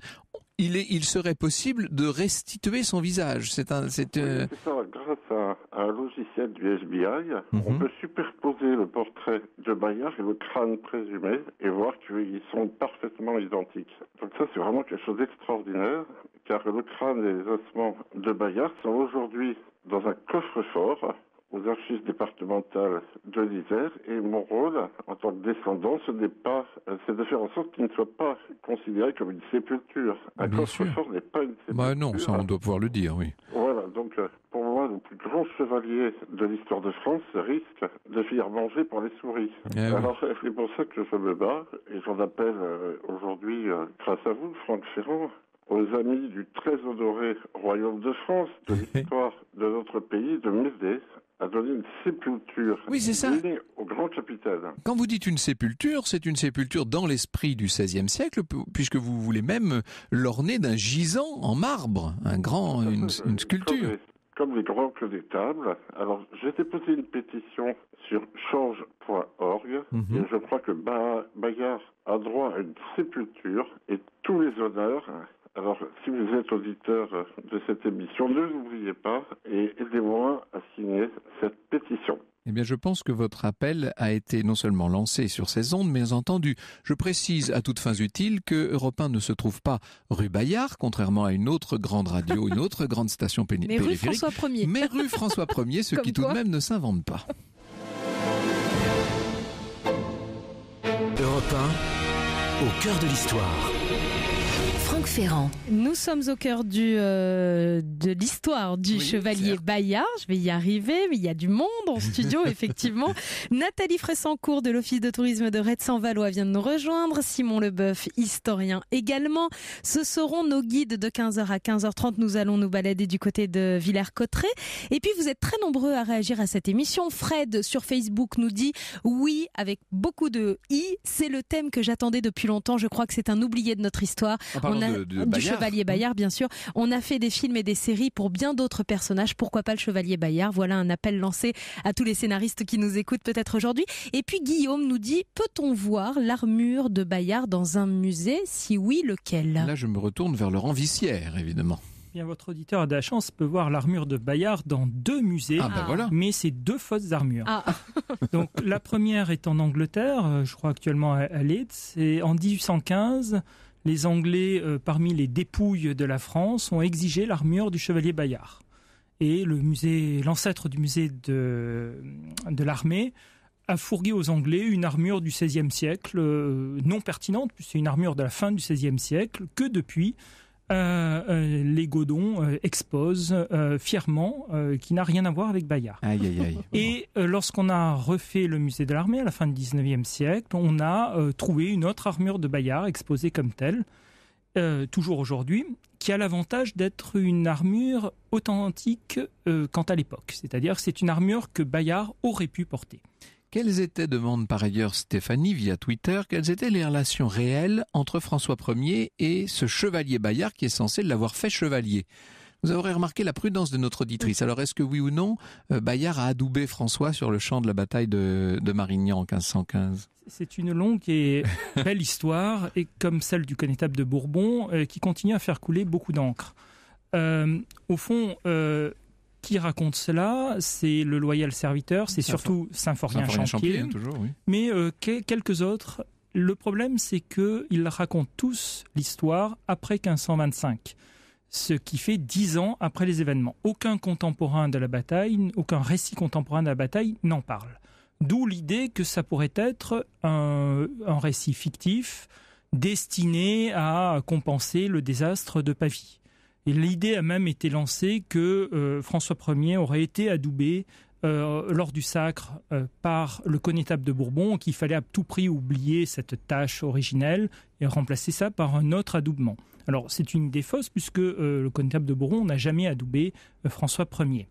il, serait possible de restituer son visage. C'est euh, grâce à, un logiciel du FBI, on mhm. peut superposer le portrait de Bayard et le crâne présumé et voir qu'ils sont parfaitement identiques. Donc ça, c'est vraiment quelque chose d'extraordinaire, car le crâne et les ossements de Bayard sont aujourd'hui dans un coffre-fort aux archives départementales de l'Isère et mon rôle en tant que descendant, ce n'est pas, euh, c'est de faire en sorte qu'il ne soit pas considéré comme une sépulture. Ah, Un sûr. n'est pas une bah sépulture. non, ça on doit pouvoir le dire, oui. Voilà, donc euh, pour moi, le plus grand chevalier de l'histoire de France risque de finir mangé par les souris. Eh Alors c'est pour ça que je me bats et j'en appelle euh, aujourd'hui, grâce à vous, Franck Ferrand, aux amis du très honoré Royaume de France, de l'histoire de notre pays, de m'aider a donné une sépulture oui, c'est ça. au grand capital. Quand vous dites une sépulture, c'est une sépulture dans l'esprit du XVIe siècle, puisque vous voulez même l'orner d'un gisant en marbre, un grand, une, sculpture. Comme les, grands des tables. Alors, j'ai déposé une pétition sur change.org, mhm. et je crois que Bayard a droit à une sépulture et tous les honneurs alors, si vous êtes auditeur de cette émission, ne l'oubliez pas et aidez-moi à signer cette pétition. Eh bien, je pense que votre appel a été non seulement lancé sur ces ondes, mais entendu. Je précise à toutes fins utiles que Europe 1 ne se trouve pas rue Bayard, contrairement à une autre grande radio, une autre grande station pénitentiaire. Mais rue François 1er. Mais rue François 1er, ce qui tout de même ne s'invente pas. Europe 1, au cœur de l'histoire. Nous sommes au cœur du, euh, de l'histoire du chevalier Bayard. Je vais y arriver, mais il y a du monde en studio, effectivement. Nathalie Fressencourt de l'Office de tourisme de red en valois vient de nous rejoindre. Simon Leboeuf, historien également. Ce seront nos guides de 15h à 15h30. Nous allons nous balader du côté de Villers-Cotterêts. Et puis, vous êtes très nombreux à réagir à cette émission. Fred, sur Facebook, nous dit oui, avec beaucoup de i. C'est le thème que j'attendais depuis longtemps. Je crois que c'est un oublié de notre histoire. Ah, On a, du Chevalier Bayard, bien sûr. On a fait des films et des séries pour bien d'autres personnages. Pourquoi pas le Chevalier Bayard Voilà un appel lancé à tous les scénaristes qui nous écoutent peut-être aujourd'hui. Et puis Guillaume nous dit peut-on voir l'armure de Bayard dans un musée Si oui, lequel Là, je me retourne vers Laurent Vissière, évidemment. Bien, votre auditeur a de la chance, peut voir l'armure de Bayard dans deux musées, ah, ben mais c'est deux fausses armures. Ah. Donc la première est en Angleterre, euh, je crois actuellement à Leeds, et en 1815, les Anglais, euh, parmi les dépouilles de la France, ont exigé l'armure du chevalier Bayard. Et le musée, l'ancêtre du musée de, de l'armée, a fourgué aux Anglais une armure du XVIe siècle, euh, non pertinente, puisque c'est une armure de la fin du XVIe siècle, que depuis, euh, euh, les Godons euh, exposent fièrement qui n'a rien à voir avec Bayard. Et lorsqu'on a refait le musée de l'armée à la fin du 19e siècle, on a trouvé une autre armure de Bayard exposée comme telle. toujours aujourd'hui, qui a l'avantage d'être une armure authentique quant à l'époque. C'est-à-dire c'est une armure que Bayard aurait pu porter. Quelles étaient, demande par ailleurs Stéphanie via Twitter, quelles étaient les relations réelles entre François Ier et ce chevalier Bayard qui est censé l'avoir fait chevalier vous aurez remarqué la prudence de notre auditrice. Alors, est-ce que oui ou non, euh, Bayard a adoubé François sur le champ de la bataille de, Marignan en 1515 C'est une longue et belle histoire, et comme celle du connétable de Bourbon, euh, qui continue à faire couler beaucoup d'encre. Euh, au fond, qui raconte cela C'est le loyal serviteur, c'est surtout saint fortin Champier, hein, mais euh, quelques autres. Le problème, c'est qu'ils racontent tous l'histoire après 1525, ce qui fait dix ans après les événements. Aucun contemporain de la bataille, aucun récit contemporain de la bataille n'en parle. D'où l'idée que ça pourrait être un, un récit fictif destiné à compenser le désastre de Pavie. L'idée a même été lancée que euh, François Ier aurait été adoubé euh, lors du sacre euh, par le connétable de Bourbon, qu'il fallait à tout prix oublier cette tâche originelle et remplacer ça par un autre adoubement. Alors c'est une idée fausse puisque le connétable de Bourbon n'a jamais adoubé François Ier.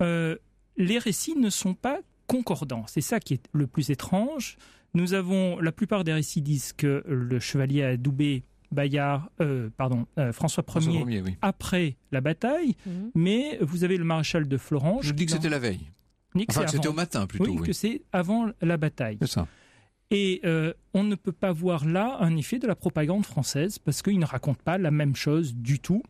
les récits ne sont pas concordants, c'est ça qui est le plus étrange. Nous avons, la plupart des récits disent que le chevalier a adoubé Bayard, euh, pardon, euh, François Ier, er après la bataille, mhm. mais vous avez le maréchal de Florence. Je dis que c'était la veille. c'était au matin plutôt. Oui, que c'est avant la bataille. Et euh, on ne peut pas voir là un effet de la propagande française parce qu'il ne raconte pas la même chose du tout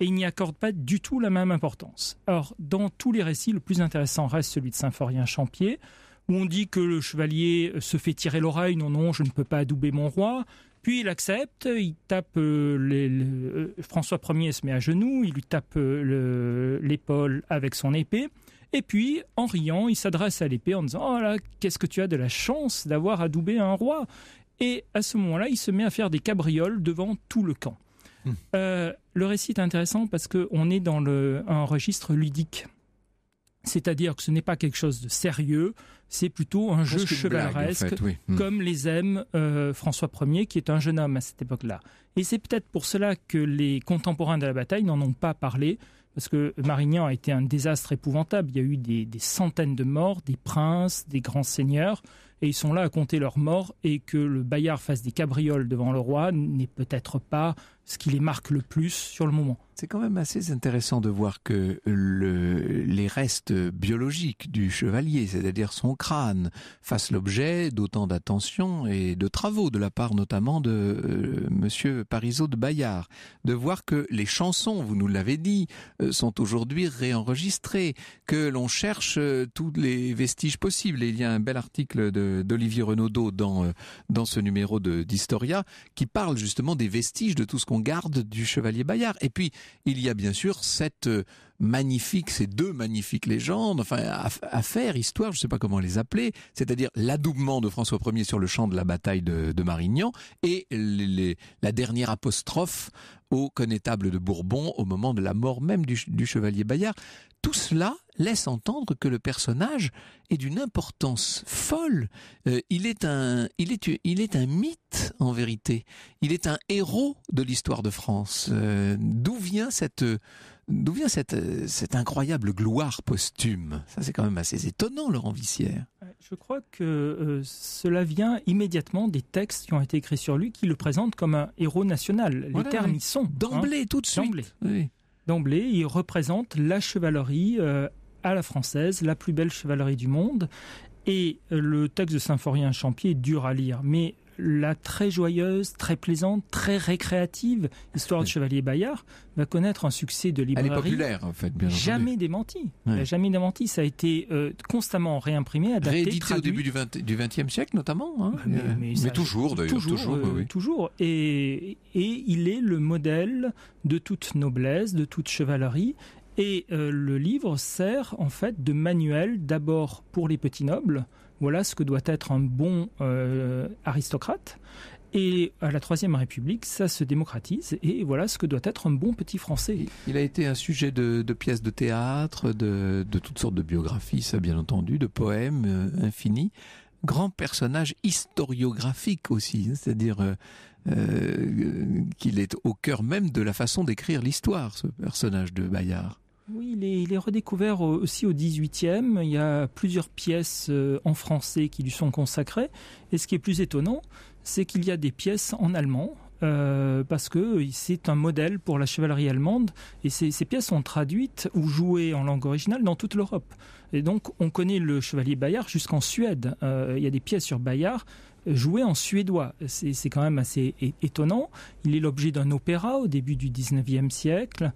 et il n'y accorde pas du tout la même importance. Or, dans tous les récits, le plus intéressant reste celui de saint Symphorien-Champier, où on dit que le chevalier se fait tirer l'oreille, non, non, je ne peux pas adouber mon roi, puis il accepte, il tape euh, les, euh, François Ier se met à genoux, il lui tape euh, l'épaule avec son épée. Et puis, en riant, il s'adresse à l'épée en disant Oh qu'est-ce que tu as de la chance d'avoir adoubé un roi Et à ce moment-là, il se met à faire des cabrioles devant tout le camp. Hmm. le récit est intéressant parce qu'on est dans un registre ludique c'est-à-dire que ce n'est pas quelque chose de sérieux, c'est plutôt un jeu chevaleresque, hmm. comme les aime euh, François Ier, qui est un jeune homme à cette époque-là. Et c'est peut-être pour cela que les contemporains de la bataille n'en ont pas parlé, parce que Marignan a été un désastre épouvantable. Il y a eu des, des, centaines de morts, des princes, des grands seigneurs, et ils sont là à compter leurs morts, et que le Bayard fasse des cabrioles devant le roi n'est peut-être pas ce qui les marque le plus sur le moment. C'est quand même assez intéressant de voir que le, les restes biologiques du chevalier, c'est-à-dire son crâne, fassent l'objet d'autant d'attention et de travaux de la part notamment de euh, Monsieur Parisot de Bayard. De voir que les chansons, vous nous l'avez dit, euh, sont aujourd'hui réenregistrées, que l'on cherche euh, tous les vestiges possibles. il y a un bel article d'Olivier Renaudot dans, dans ce numéro d'Historia qui parle justement des vestiges de tout ce qu'on garde du chevalier Bayard. Et puis, il y a bien sûr cette euh, magnifique, ces deux magnifiques légendes, enfin affaires, histoire, je ne sais pas comment les appeler, c'est-à-dire l'adoubement de François Ier sur le champ de la bataille de, Marignan et la dernière apostrophe au connétable de Bourbon au moment de la mort même du chevalier Bayard tout cela laisse entendre que le personnage est d'une importance folle. Euh, il, est un, il, est, il est un mythe en vérité. Il est un héros de l'histoire de France. Euh, d'où vient cette d'où vient cette, incroyable gloire posthume Ça c'est quand même assez étonnant, Laurent Vissière. Je crois que euh, cela vient immédiatement des textes qui ont été écrits sur lui, qui le présentent comme un héros national. Les termes y sont hein. d'emblée tout de suite d'emblée, il représente la chevalerie euh, à la française, la plus belle chevalerie du monde. Et euh, le texte de Symphorien Champier est dur à lire, mais la très joyeuse, très plaisante, très récréative histoire du Chevalier Bayard va connaître un succès de librairie. Elle est populaire, en fait, bien Jamais démenti. Elle a jamais démenti. Ça a été euh, constamment réimprimé, adapté, Réédité au début du XXe siècle, notamment. Hein. Bah, mais, toujours, d'ailleurs. Toujours, euh, Et, il est le modèle de toute noblesse, de toute chevalerie. Et euh, le livre sert, en fait, de manuel, d'abord pour les petits nobles, voilà ce que doit être un bon euh, aristocrate. Et à la Troisième République, ça se démocratise et voilà ce que doit être un bon petit Français. Il a été un sujet de, pièces de théâtre, de, toutes sortes de biographies, ça bien entendu, de poèmes euh, infinis grand personnage historiographique aussi, c'est-à-dire euh, qu'il est au cœur même de la façon d'écrire l'histoire, ce personnage de Bayard. Oui, il est, redécouvert euh, aussi au 18e. Il y a plusieurs pièces euh, en français qui lui sont consacrées. Et ce qui est plus étonnant, c'est qu'il y a des pièces en allemand. Euh, parce que c'est un modèle pour la chevalerie allemande et ces, pièces sont traduites ou jouées en langue originale dans toute l'Europe. Et donc on connaît le chevalier Bayard jusqu'en Suède. il y a des pièces sur Bayard jouées en suédois. C'est quand même assez étonnant. Il est l'objet d'un opéra au début du 19e siècle.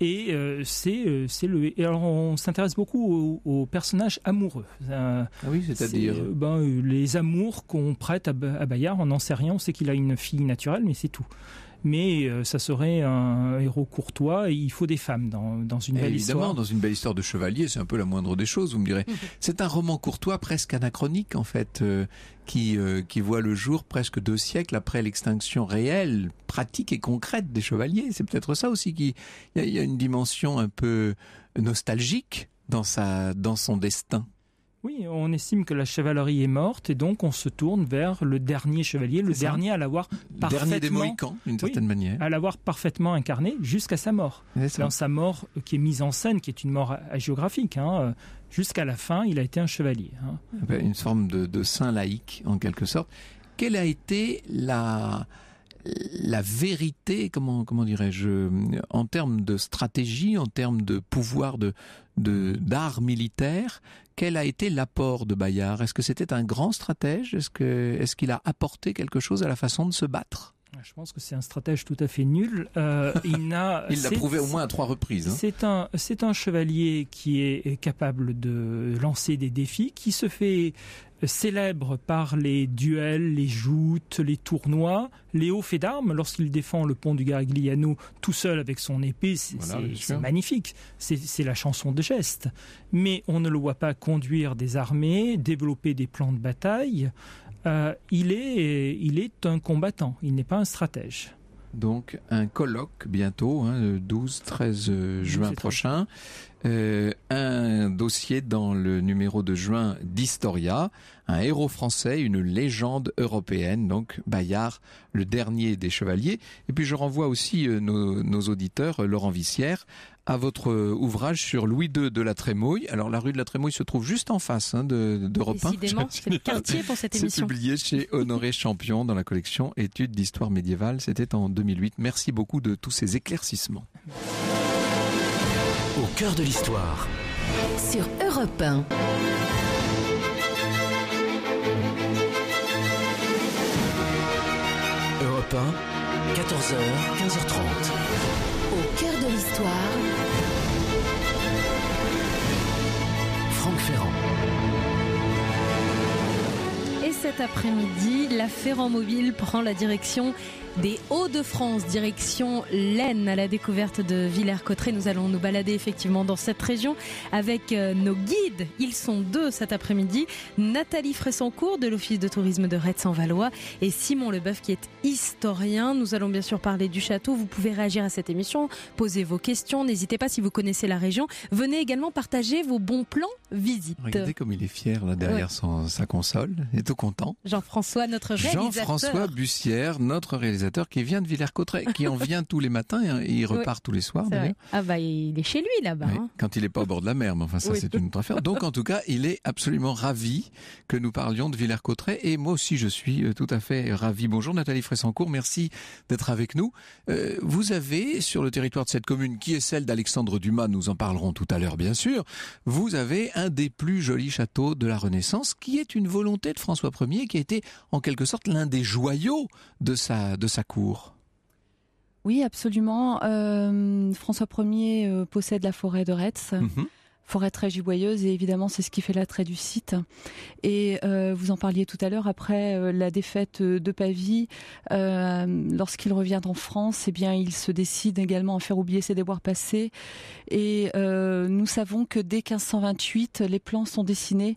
Et euh, euh, c'est le. on s'intéresse beaucoup aux, personnages amoureux. Euh, ah oui, c'est-à-dire ben, les amours qu'on prête à, à Bayard. On n'en sait rien. On sait qu'il a une fille naturelle, mais c'est tout mais euh, ça serait un héros courtois. Et il faut des femmes dans, une belle histoire. Évidemment, dans une belle histoire de chevalier, c'est un peu la moindre des choses, vous me direz. c'est un roman courtois presque anachronique en fait, euh, qui euh, qui voit le jour presque deux siècles après l'extinction réelle, pratique et concrète des chevaliers. C'est peut-être ça aussi qui il y, y a une dimension un peu nostalgique dans sa dans son destin. Oui, on estime que la chevalerie est morte et donc on se tourne vers le dernier chevalier, le dernier à l'avoir parfaitement, à l'avoir parfaitement incarné jusqu'à sa mort. Dans sa mort qui est mise en scène, qui est une mort hagiographique, hein, euh, jusqu'à la fin, il a été un chevalier. Hein. Eh ben, une forme de, de saint laïque en quelque sorte. Quelle a été la la vérité, comment, comment dirais-je, en termes de stratégie, en termes de pouvoir de d'art militaire, quel a été l'apport de Bayard Est-ce que c'était un grand stratège Est-ce est-ce qu'il a apporté quelque chose à la façon de se battre ah, je pense que c'est un stratège tout à fait nul. Euh, il il l'a prouvé au moins à trois reprises. Hein. C'est un, chevalier qui est capable de lancer des défis, qui se fait célèbre par les duels, les joutes, les tournois. les hauts faits d'armes lorsqu'il défend le pont du Garigliano tout seul avec son épée. C'est magnifique. C'est la chanson de geste. Mais on ne le voit pas conduire des armées, développer des plans de bataille. Euh, il, est, il est un combattant, il n'est pas un stratège. Donc un colloque bientôt, hein, le 12-13 euh, juin prochain, euh, un dossier dans le numéro de juin d'Historia, un héros français, une légende européenne, donc Bayard, le dernier des chevaliers. Et puis je renvoie aussi nos, auditeurs, Laurent Vissière, à votre euh, ouvrage sur Louis II de la Trémouille. Alors la rue de la Trémouille se trouve juste en face hein, de, de c'est le quartier pour cette émission. C'est publié chez Honoré Champion dans la collection Études d'histoire médiévale. C'était en 2008. Merci beaucoup de tous ces éclaircissements. Au cœur de l'histoire. Sur Europe 1. Europe 1, 14h, 15h30 cœur de l'histoire. Franck Ferrand. Et cet après-midi, la Ferrand Mobile prend la direction des Hauts-de-France, direction l'Aisne, à la découverte de Villers-Cotterêts. Nous allons nous balader effectivement dans cette région avec euh, nos guides. Ils sont deux cet après-midi. Nathalie Fressencourt de l'Office de tourisme de Retz-en-Valois et Simon Leboeuf qui est historien. Nous allons bien sûr parler du château. Vous pouvez réagir à cette émission, poser vos questions. N'hésitez pas si vous connaissez la région. Venez également partager vos bons plans visites. Regardez comme il est fier là derrière sa console. Il est tout content. Jean-François, notre réalisateur. Jean-François Bussière, notre réalisateur qui vient de Villers-Cotterêts, qui en vient tous les matins et il repart tous les soirs Ah bah il est chez lui là-bas. Hein. Quand il n'est pas au bord de la mer, mais enfin ça c'est une autre affaire. Donc en tout cas, il est absolument ravi que nous parlions de Villers-Cotterêts et moi aussi je suis euh, tout à fait ravi. Bonjour Nathalie Fressancourt, merci d'être avec nous. Euh, vous avez sur le territoire de cette commune, qui est celle d'Alexandre Dumas, nous en parlerons tout à l'heure bien sûr, vous avez un des plus jolis châteaux de la Renaissance qui est une volonté de François Ier qui a été en quelque sorte l'un des joyaux de sa, sa cour. Oui, absolument. Euh, François Ier euh, possède la forêt de Retz. Mhm. forêt très giboyeuse et évidemment c'est ce qui fait l'attrait du site. Et euh, vous en parliez tout à l'heure après la défaite de Pavie, lorsqu'il revient en France, eh bien il se décide également à faire oublier ses devoirs passés. Et nous savons que dès 1528, les plans sont dessinés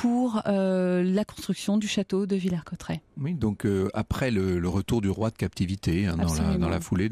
pour euh, la construction du château de Villers-Cotterêts. Oui, donc euh, après le, retour du roi de captivité hein, dans, la, foulée,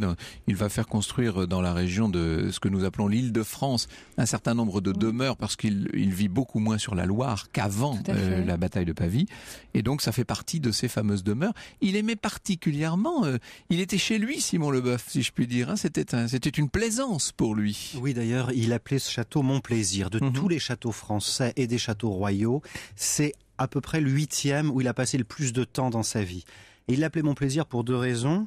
il va faire construire euh, dans la région de ce que nous appelons l'île de France un certain nombre de demeures parce qu'il vit beaucoup moins sur la Loire qu'avant la bataille de Pavie. Et donc ça fait partie de ces fameuses demeures. Il aimait particulièrement, il était chez lui Simon Leboeuf, si je puis dire. Hein. c'était une plaisance pour lui. Oui, d'ailleurs, il appelait ce château Mon Plaisir. De mhm. tous les châteaux français et des châteaux royaux, c'est à peu près le huitième où il a passé le plus de temps dans sa vie. Et il l'appelait Mon Plaisir pour deux raisons.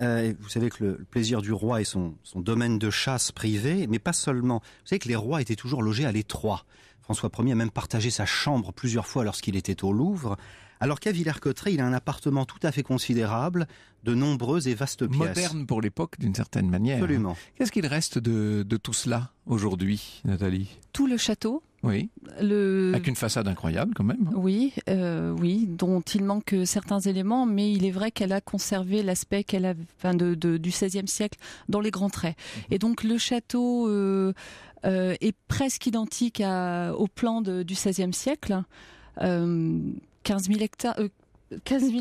Euh, vous savez que le, plaisir du roi est son, domaine de chasse privé, mais pas seulement. Vous savez que les rois étaient toujours logés à l'étroit. François Ier a même partagé sa chambre plusieurs fois lorsqu'il était au Louvre, alors qu'à Villers-Cotterêts, il a un appartement tout à fait considérable, de nombreuses et vastes pièces. Moderne pour l'époque, d'une certaine manière. Absolument. Qu'est-ce qu'il reste de tout cela aujourd'hui, Nathalie Tout le château oui. Avec une façade incroyable quand même. Hein. Oui, euh, oui, dont il manque euh, certains éléments, mais il est vrai qu'elle a conservé l'aspect qu'elle a, du XVIe siècle dans les grands traits. Mhm. Et donc le château euh, est presque identique au plan du XVIe siècle. 15 000 hectares,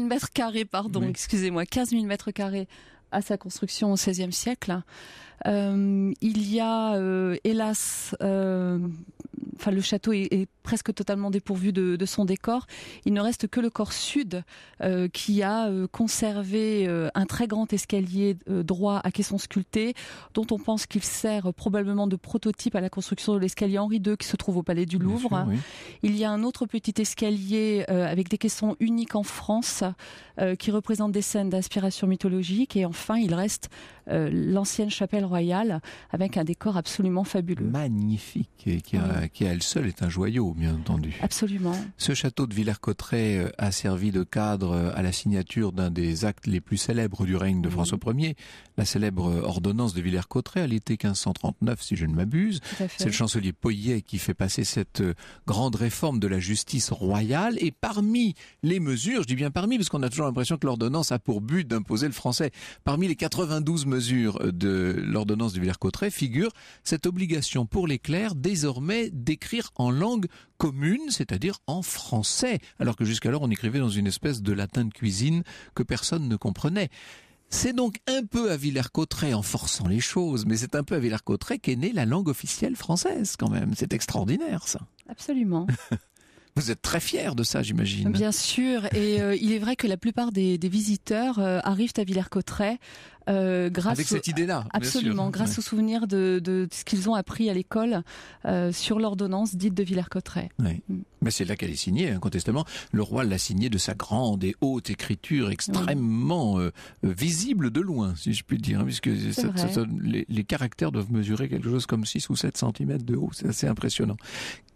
mètres carrés, pardon, excusez-moi, mètres carrés à sa construction au XVIe siècle. il y a, hélas, enfin le château est, presque totalement dépourvu de, son décor. Il ne reste que le corps sud euh, qui a euh, conservé euh, un très grand escalier droit à caissons sculptés dont on pense qu'il sert probablement de prototype à la construction de l'escalier Henri II qui se trouve au Palais du Louvre. Il y a un autre petit escalier avec des caissons uniques en France qui représente des scènes d'inspiration mythologique. Et enfin, il reste euh, l'ancienne chapelle royale avec un décor absolument fabuleux. Magnifique, ah qui, à elle seule est un joyau, bien entendu. Absolument. Ce château de Villers-Cotterêts euh, a servi de cadre euh, à la signature d'un des actes les plus célèbres du règne de François Ier, la célèbre ordonnance de Villers-Cotterêts à l'été 1539, si je ne m'abuse. C'est le chancelier Poyet qui fait passer cette grande réforme de la justice royale. Et parmi les mesures, je dis bien parmi, parce qu'on a toujours l'impression que l'ordonnance a pour but d'imposer le français, parmi les 92 mesures mesure de l'ordonnance de Villers-Cotterêts figure cette obligation pour les clercs désormais d'écrire en langue commune, c'est-à-dire en français, alors que jusqu'alors on écrivait dans une espèce de latin de cuisine que personne ne comprenait. C'est donc un peu à Villers-Cotterêts, en forçant les choses, mais c'est un peu à Villers-Cotterêts qu'est née la langue officielle française quand même. C'est extraordinaire ça. Absolument. Vous êtes très fier de ça, j'imagine. Bien sûr, et euh, il est vrai que la plupart des, visiteurs euh, arrivent à Villers-Cotterêts euh, grâce avec cette idée-là, absolument, grâce au souvenir de, ce qu'ils ont appris à l'école euh, sur l'ordonnance dite de Villers-Cotterêts. Mm. Mais c'est là qu'elle est signée, incontestablement. Le roi l'a signée de sa grande et haute écriture, extrêmement euh, visible de loin, si je puis dire, puisque les, caractères doivent mesurer quelque chose comme 6 ou 7 cm de haut. C'est assez impressionnant.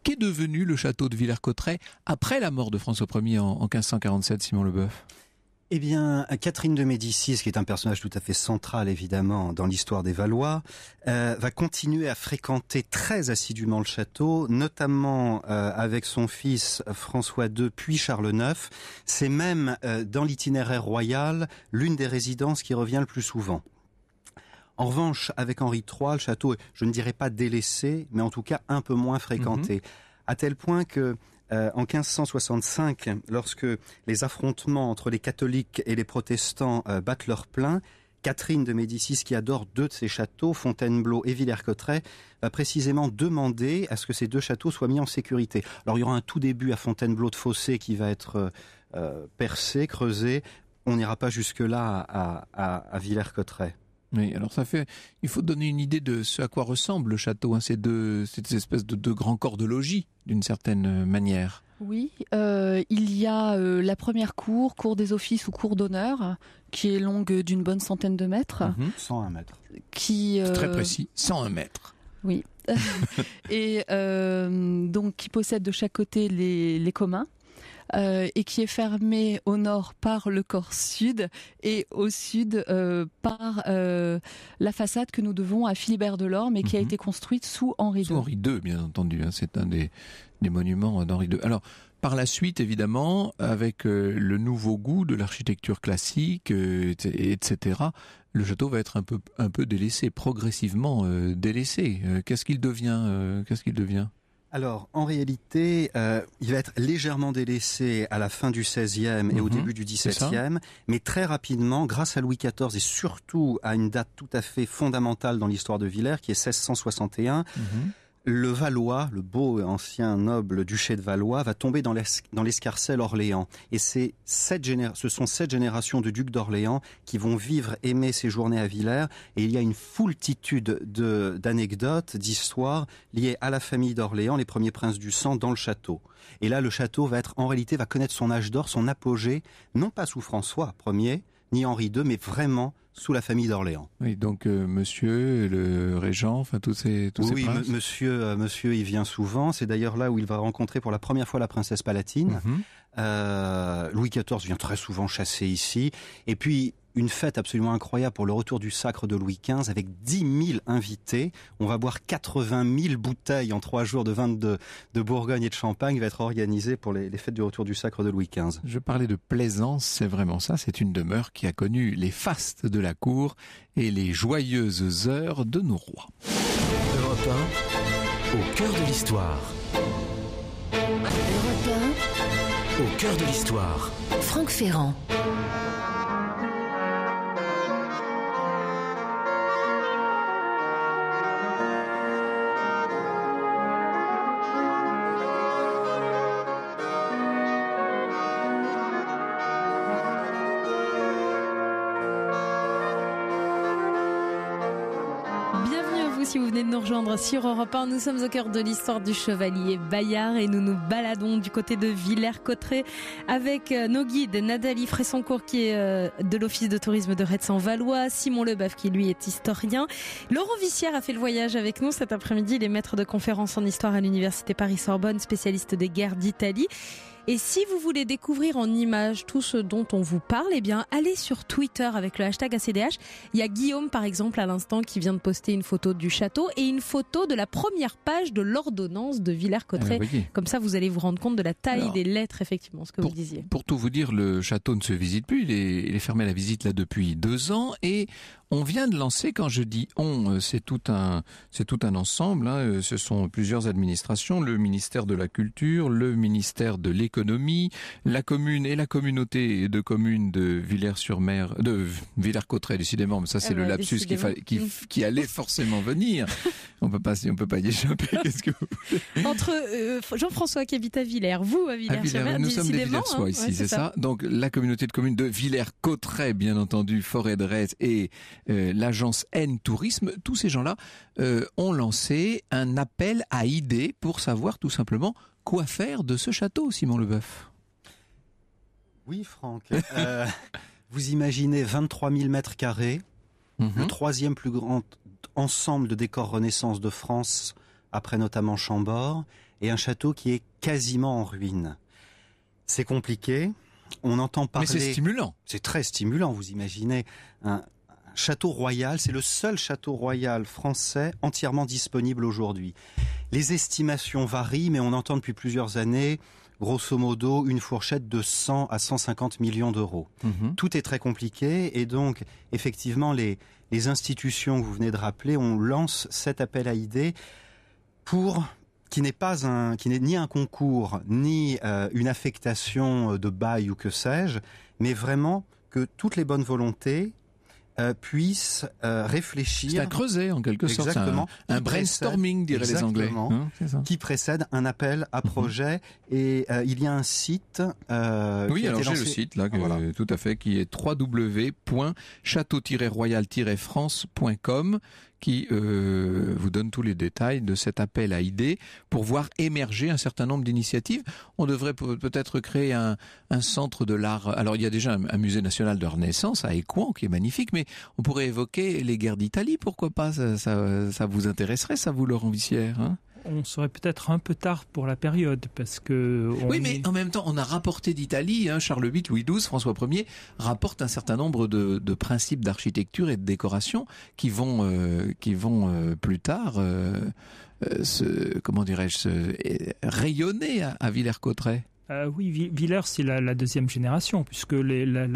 Qu'est devenu le château de Villers-Cotterêts après la mort de François Ier en, en 1547, Simon Leboeuf eh bien, Catherine de Médicis, qui est un personnage tout à fait central évidemment dans l'histoire des Valois, euh, va continuer à fréquenter très assidûment le château, notamment euh, avec son fils François II puis Charles IX. C'est même euh, dans l'itinéraire royal l'une des résidences qui revient le plus souvent. En revanche, avec Henri III, le château, est, je ne dirais pas délaissé, mais en tout cas un peu moins fréquenté, mm-hmm. à tel point que euh, en 1565, lorsque les affrontements entre les catholiques et les protestants euh, battent leur plein, Catherine de Médicis, qui adore deux de ses châteaux, Fontainebleau et Villers-Cotterêts, va précisément demander à ce que ces deux châteaux soient mis en sécurité. Alors il y aura un tout début à Fontainebleau de fossé qui va être euh, percé, creusé. On n'ira pas jusque-là à Villers-Cotterêts. Oui, alors ça fait. Il faut donner une idée de ce à quoi ressemble le château, hein, ces deux, cette espèce de deux grands corps de logis, d'une certaine euh, manière. Oui, euh, il y a euh, la première cour, cour des offices ou cour d'honneur, qui est longue d'une bonne centaine de mètres. 101 mhm. mètres. Qui, Très précis, 101 mètres. Oui. Et donc qui possède de chaque côté les communs euh, et qui est fermée au nord par le corps sud et au sud euh, par euh, la façade que nous devons à Philibert Delorme et qui a mhm. été construite sous Henri II. Henri II, bien entendu. Hein, c'est un des, des monuments d'Henri II. Alors, par la suite, évidemment, avec le nouveau goût de l'architecture classique, etc., le château va être un peu, un peu délaissé, progressivement délaissé. Qu'est-ce qu'il devient Qu'est-ce qu'il devient alors, en réalité, euh, il va être légèrement délaissé à la fin du XVIe et au mhm. début du XVIIe, mais très rapidement, grâce à Louis XIV et surtout à une date tout à fait fondamentale dans l'histoire de Villers, qui est 1661, le Valois, le beau et ancien noble duché de Valois, va tomber dans l'escarcelle Orléans. Et ce sont sept générations de ducs d'Orléans qui vont vivre, aimer ces journées à Villers. Et il y a une foultitude d'anecdotes, d'histoires liées à la famille d'Orléans, les premiers princes du sang, dans le château. Et là, le château va être, en réalité, va connaître son âge d'or, son apogée, non pas sous François Ier, ni Henri II, mais vraiment sous la famille d'Orléans. Oui, donc euh, monsieur, le régent, enfin tous ces tous Oui, monsieur euh, monsieur y vient souvent, c'est d'ailleurs là où il va rencontrer pour la première fois la princesse palatine. Mhm. Euh, Louis XIV vient très souvent chasser ici et puis une fête absolument incroyable pour le retour du sacre de Louis XV avec 10 000 invités. On va boire 80 000 bouteilles en trois jours de vin de, Bourgogne et de Champagne. Il va être organisé pour les, les, fêtes du retour du sacre de Louis XV. Je parlais de plaisance, c'est vraiment ça. C'est une demeure qui a connu les fastes de la cour et les joyeuses heures de nos rois. Europe 1, au cœur de l'histoire. Europe 1, au cœur de l'histoire. Franck Ferrand. sur Europe 1. Nous sommes au cœur de l'histoire du chevalier Bayard et nous nous baladons du côté de Villers-Cotterêts avec euh, nos guides Nathalie Fressoncourt qui est euh, de l'Office de tourisme de Retz-en-Valois, Simon Leboeuf qui lui est historien. Laurent Vissière a fait le voyage avec nous cet après-midi, il est maître de conférences en histoire à l'Université Paris-Sorbonne, spécialiste des guerres d'Italie. Et si vous voulez découvrir en images tout ce dont on vous parle, eh bien, allez sur Twitter avec le hashtag ACDH. Il y a Guillaume, par exemple, à l'instant, qui vient de poster une photo du château et une photo de la première page de l'ordonnance de Villers-Cotterêts. Eh ben, Comme ça, vous allez vous rendre compte de la taille des lettres, effectivement, ce que vous disiez. Pour tout vous dire, le château ne se visite plus. Il est, fermé à la visite là depuis deux ans et on vient de lancer, quand je dis on, euh, c'est tout un, c'est tout un ensemble. Hein. Euh, ce sont plusieurs administrations, le ministère de la Culture, le ministère de l'Économie, la commune et la communauté de communes de Villers-sur-Mer, de Villers-Cotterêts, décidément, mais ça c'est ah le lapsus qui, allait forcément venir. On peut pas, on peut pas y échapper. Entre euh, Jean-François qui habite à Villers, vous à Villers-sur-Mer, nous sommes des Villers hein. ici, c'est ça. Donc la communauté de communes de Villers-Cotterêts, bien entendu, Forêt de et euh, l'agence N Tourisme, tous ces gens-là euh, ont lancé un appel à idées pour savoir tout simplement quoi faire de ce château, Simon Leboeuf Oui, Franck. Euh, vous imaginez 23 000 mètres carrés, mhm. le troisième plus grand ensemble de décors Renaissance de France, après notamment Chambord, et un château qui est quasiment en ruine. C'est compliqué. On entend parler. Mais c'est stimulant. C'est très stimulant. Vous imaginez un, château royal, c'est le seul château royal français entièrement disponible aujourd'hui. Les estimations varient, mais on entend depuis plusieurs années, grosso modo, une fourchette de 100 à 150 millions d'euros. Mhm. Tout est très compliqué et donc, effectivement, les, institutions que vous venez de rappeler, on lance cet appel à idées pour qui n'est pas un, qui n'est ni un concours, ni euh, une affectation de bail ou que sais-je, mais vraiment que toutes les bonnes volontés euh, puisse euh, réfléchir. C'est un creuset en quelque sorte. Exactement. Un, brainstorming, diraient les Anglais. Hein, qui précède un appel à mhm. projet. Et euh, il y a un site. oui, alors j'ai le site là, tout à fait, qui est www.château-royal-france.com qui euh, vous donne tous les détails de cet appel à idées pour voir émerger un certain nombre d'initiatives. On devrait peut-être créer un, centre de l'art. Alors il y a déjà un, musée national de Renaissance à Écouen qui est magnifique, mais on pourrait évoquer les guerres d'Italie. Pourquoi pas ça, vous intéresserait, ça vous, Laurent Vissière hein on serait peut-être un peu tard pour la période parce que oui mais en même temps on a rapporté d'Italie hein, Charles VIII Louis XII François Ier rapporte un certain nombre de, principes d'architecture et de décoration qui vont euh, qui vont euh, plus tard euh, comment dirais-je rayonner à, Villers-Cotterêts ah oui, Villers, c'est la, deuxième génération, puisque la,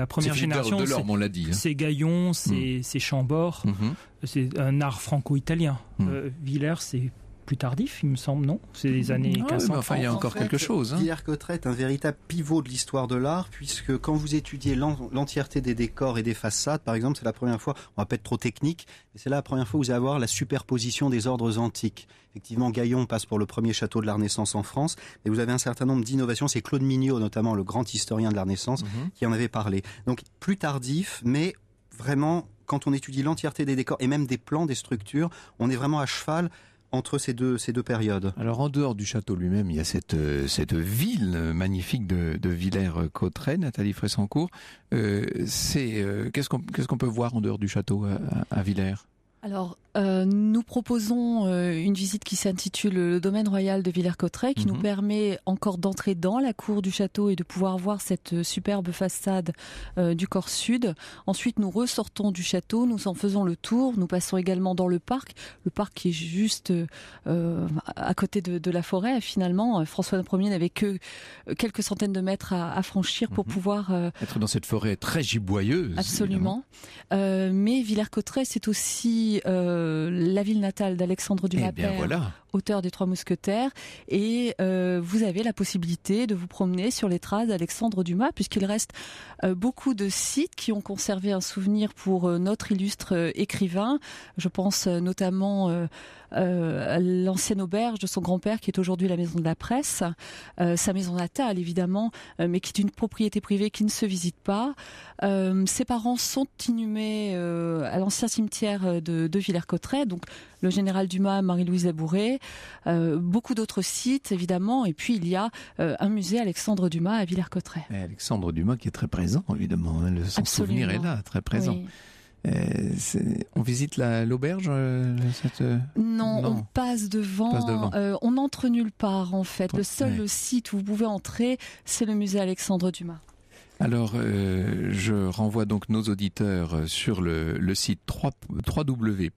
première génération, hein. c'est Gaillon, c'est hmm. Chambord, mhm. c'est un art franco-italien. Hmm. Villers, c'est plus tardif, il me semble, non C'est les années 1500. Ah enfin, il y a encore quelque chose. Hein. Guillard est un véritable pivot de l'histoire de l'art, puisque quand vous étudiez l'entièreté des décors et des façades, par exemple, c'est la première fois, on va pas être trop technique, mais c'est la première fois où vous allez avoir la superposition des ordres antiques. Effectivement, Gaillon passe pour le premier château de la Renaissance en France, mais vous avez un certain nombre d'innovations. C'est Claude Mignot, notamment le grand historien de la Renaissance, mhm. qui en avait parlé. Donc, plus tardif, mais vraiment, quand on étudie l'entièreté des décors et même des plans, des structures, on est vraiment à cheval entre ces deux, ces deux périodes. Alors en dehors du château lui-même, il y a cette, euh, ville magnifique de, de Villers-Cotterêts, Nathalie Fressancourt. Euh, c'est euh, qu'est-ce qu'on peut voir en dehors du château à Villers alors, euh, nous proposons euh, une visite qui s'intitule le domaine royal de Villers-Cotterêts, qui nous mhm. permet encore d'entrer dans la cour du château et de pouvoir voir cette euh, superbe façade du corps sud. Ensuite, nous ressortons du château, nous en faisons le tour, nous passons également dans le parc, le parc qui est juste à côté de, la forêt. Finalement, François Ier n'avait que quelques centaines de mètres à, franchir pour mhm. pouvoir être dans cette forêt très giboyeuse. Absolument. mais Villers-Cotterêts, c'est aussi euh, la ville natale d'Alexandre Dumas, eh auteur des Trois Mousquetaires, et euh, vous avez la possibilité de vous promener sur les traces d'Alexandre Dumas, puisqu'il reste euh, beaucoup de sites qui ont conservé un souvenir pour notre illustre écrivain. Je pense notamment euh, l'ancienne auberge de son grand-père qui est aujourd'hui la maison de la presse, euh, sa maison natale évidemment, euh, mais qui est une propriété privée qui ne se visite pas. ses parents sont inhumés à l'ancien cimetière de, Villers-Cotterêts, donc le général Dumas, Marie-Louise Labouré, beaucoup d'autres sites évidemment, et puis il y a un musée Alexandre Dumas à Villers-Cotterêts. Alexandre Dumas qui est très présent évidemment, hein, le, son souvenir est là, très présent. Euh, on visite l'auberge euh, euh, non, on passe devant. On, n'entre nulle part en fait. Le seul site où vous pouvez entrer, c'est le musée Alexandre Dumas. Alors, je renvoie donc nos auditeurs sur le, site 3W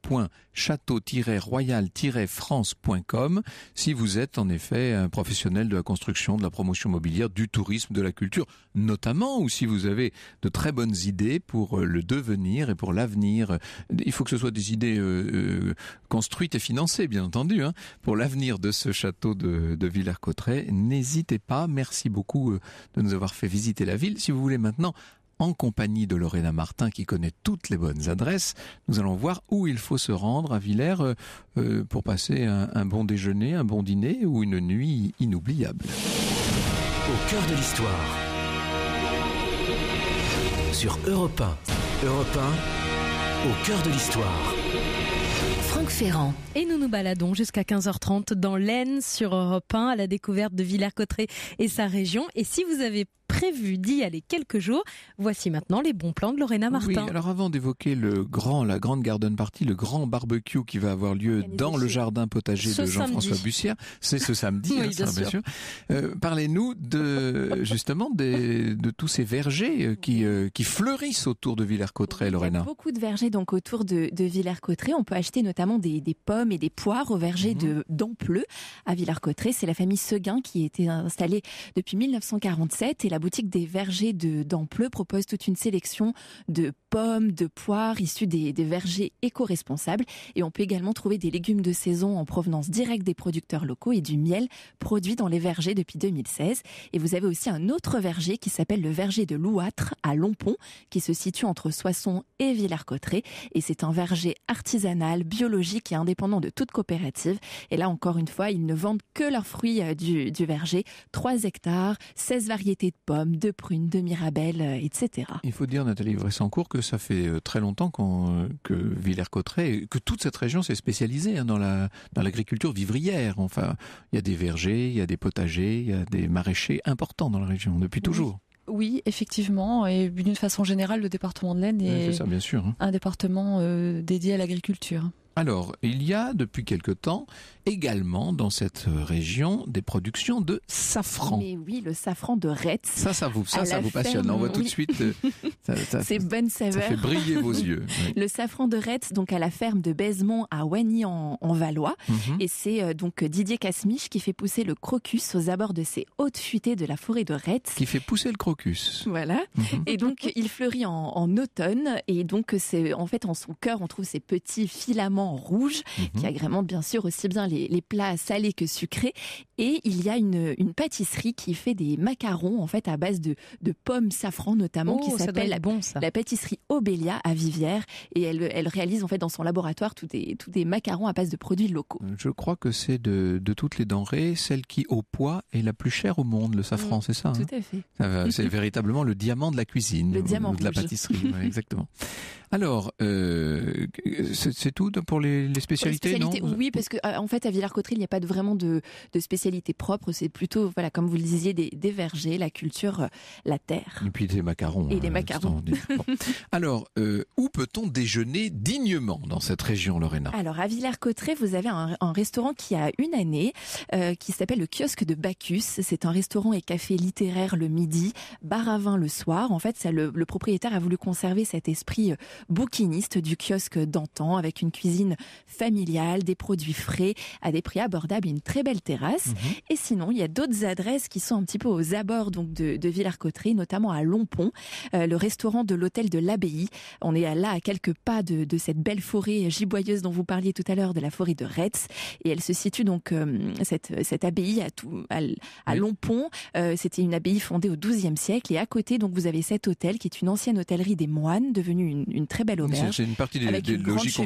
château-royal-france.com si vous êtes en effet un professionnel de la construction, de la promotion mobilière, du tourisme, de la culture, notamment, ou si vous avez de très bonnes idées pour euh, le devenir et pour l'avenir. Il faut que ce soit des idées euh, euh, construites et financées, bien entendu, hein. pour l'avenir de ce château de, de Villers-Cotterêts. N'hésitez pas. Merci beaucoup de nous avoir fait visiter la ville. Si vous voulez maintenant en compagnie de Lorena Martin qui connaît toutes les bonnes adresses. Nous allons voir où il faut se rendre à Villers euh, euh, pour passer un, bon déjeuner, un bon dîner ou une nuit inoubliable. Au cœur de l'histoire. Sur Europe 1. Europe 1, au cœur de l'histoire. Franck Ferrand. Et nous nous baladons jusqu'à 15h30 dans l'Aisne sur Europe 1 à la découverte de Villers-Cotterêts et sa région. Et si vous avez prévu d'y aller quelques jours. Voici maintenant les bons plans de Lorena Martin. Oui, alors avant d'évoquer le grand, la grande garden party, le grand barbecue qui va avoir lieu dans le jardin potager de Jean-François Bussière, c'est ce samedi, hein, bien, sûr. Euh, parlez-nous de justement de tous ces vergers euh, qui, euh, qui fleurissent autour de Villers-Cotterêts, Lorena. Il y a beaucoup de vergers donc autour de, Villers-Cotterêts. On peut acheter notamment des, pommes et des poires au verger mhm. de à Villers-Cotterêts. C'est la famille Seguin qui était installée depuis 1947 et la boutique des vergers de propose toute une sélection de pommes, de poires issues des, vergers éco-responsables. Et on peut également trouver des légumes de saison en provenance directe des producteurs locaux et du miel produit dans les vergers depuis 2016. Et vous avez aussi un autre verger qui s'appelle le verger de Louâtre à Lompont, qui se situe entre Soissons et Villers-Cotterêts. Et c'est un verger artisanal, biologique et indépendant de toute coopérative. Et là, encore une fois, ils ne vendent que leurs fruits euh, du, du verger. 3 hectares, 16 variétés de pommes de prunes, de mirabelles, euh, etc. Il faut dire, Nathalie Vressancourt, que ça fait euh, très longtemps euh, que Villers-Cotterêts, que toute cette région s'est spécialisée hein, dans dans l'agriculture vivrière. Enfin, il y a des vergers, il y a des potagers, il y a des maraîchers importants dans la région depuis toujours. Oui, effectivement, et d'une façon générale, le département de l'Aisne est, hein. un département dédié à l'agriculture. Alors, il y a depuis quelque temps également dans cette région des productions de safran. Mais oui, le safran de Retz. Ça, ça vous, vous passionne. On voit tout de suite. Euh, c'est bonne saveur. Ça fait briller vos yeux. Le safran de Retz, donc à la ferme de Baisemont à oigny en, Valois. Mhm. Et c'est euh, donc Didier Casmiche qui fait pousser le crocus aux abords de ces hautes futaies de la forêt de Retz. Qui fait pousser le crocus. Voilà. Mhm. Et donc, il fleurit en, automne. Et donc, c'est en fait en son cœur, on trouve ces petits filaments rouge qui mhm. agrémente bien sûr aussi bien les, plats salés que sucrés. Et il y a une, pâtisserie qui fait des macarons en fait à base de, pommes safran notamment qui oh, s'appelle la, pâtisserie Obélia à Vivière et elle, réalise en fait dans son laboratoire tous des, tous des macarons à base de produits locaux. Euh, je crois que c'est de, toutes les denrées celle qui au poids est la plus chère au monde, le safran, mm, c'est ça hein Tout à fait. C'est véritablement le diamant de la cuisine, le diamant de la pâtisserie, exactement. Alors, euh, c'est tout pour les, spécialités, non Oui, parce que euh, en fait à Villers-Cotterêts, il n'y a pas vraiment de, de spécialité propre. C'est plutôt, voilà, comme vous le disiez, des, des, vergers, la culture, euh, la terre. Et puis des macarons. Et des hein, macarons. Alors, euh, où peut-on déjeuner dignement dans cette région, Lorena Alors à Villers-Cotterêts, vous avez un, restaurant qui a une année, qui s'appelle le kiosque de Bacchus. C'est un restaurant et café littéraire le midi, bar à vin le soir. En fait, ça, le propriétaire a voulu conserver cet esprit bouquiniste du kiosque d'antan avec une cuisine familiale, des produits frais à des prix abordables, une très belle terrasse. Mhm. Et sinon, il y a d'autres adresses qui sont un petit peu aux abords donc de, de villers notamment à Longpont, euh, le restaurant de l'hôtel de l'Abbaye. On est là à quelques pas de, cette belle forêt giboyeuse dont vous parliez tout à l'heure, de la forêt de Retz. Et elle se situe donc euh, cette, cette abbaye à, tout, à, Longpont. Euh, c'était une abbaye fondée au XIIe siècle. Et à côté, donc vous avez cet hôtel qui est une ancienne hôtellerie des moines, devenue une, très belle auberge. C'est une partie des, des logiques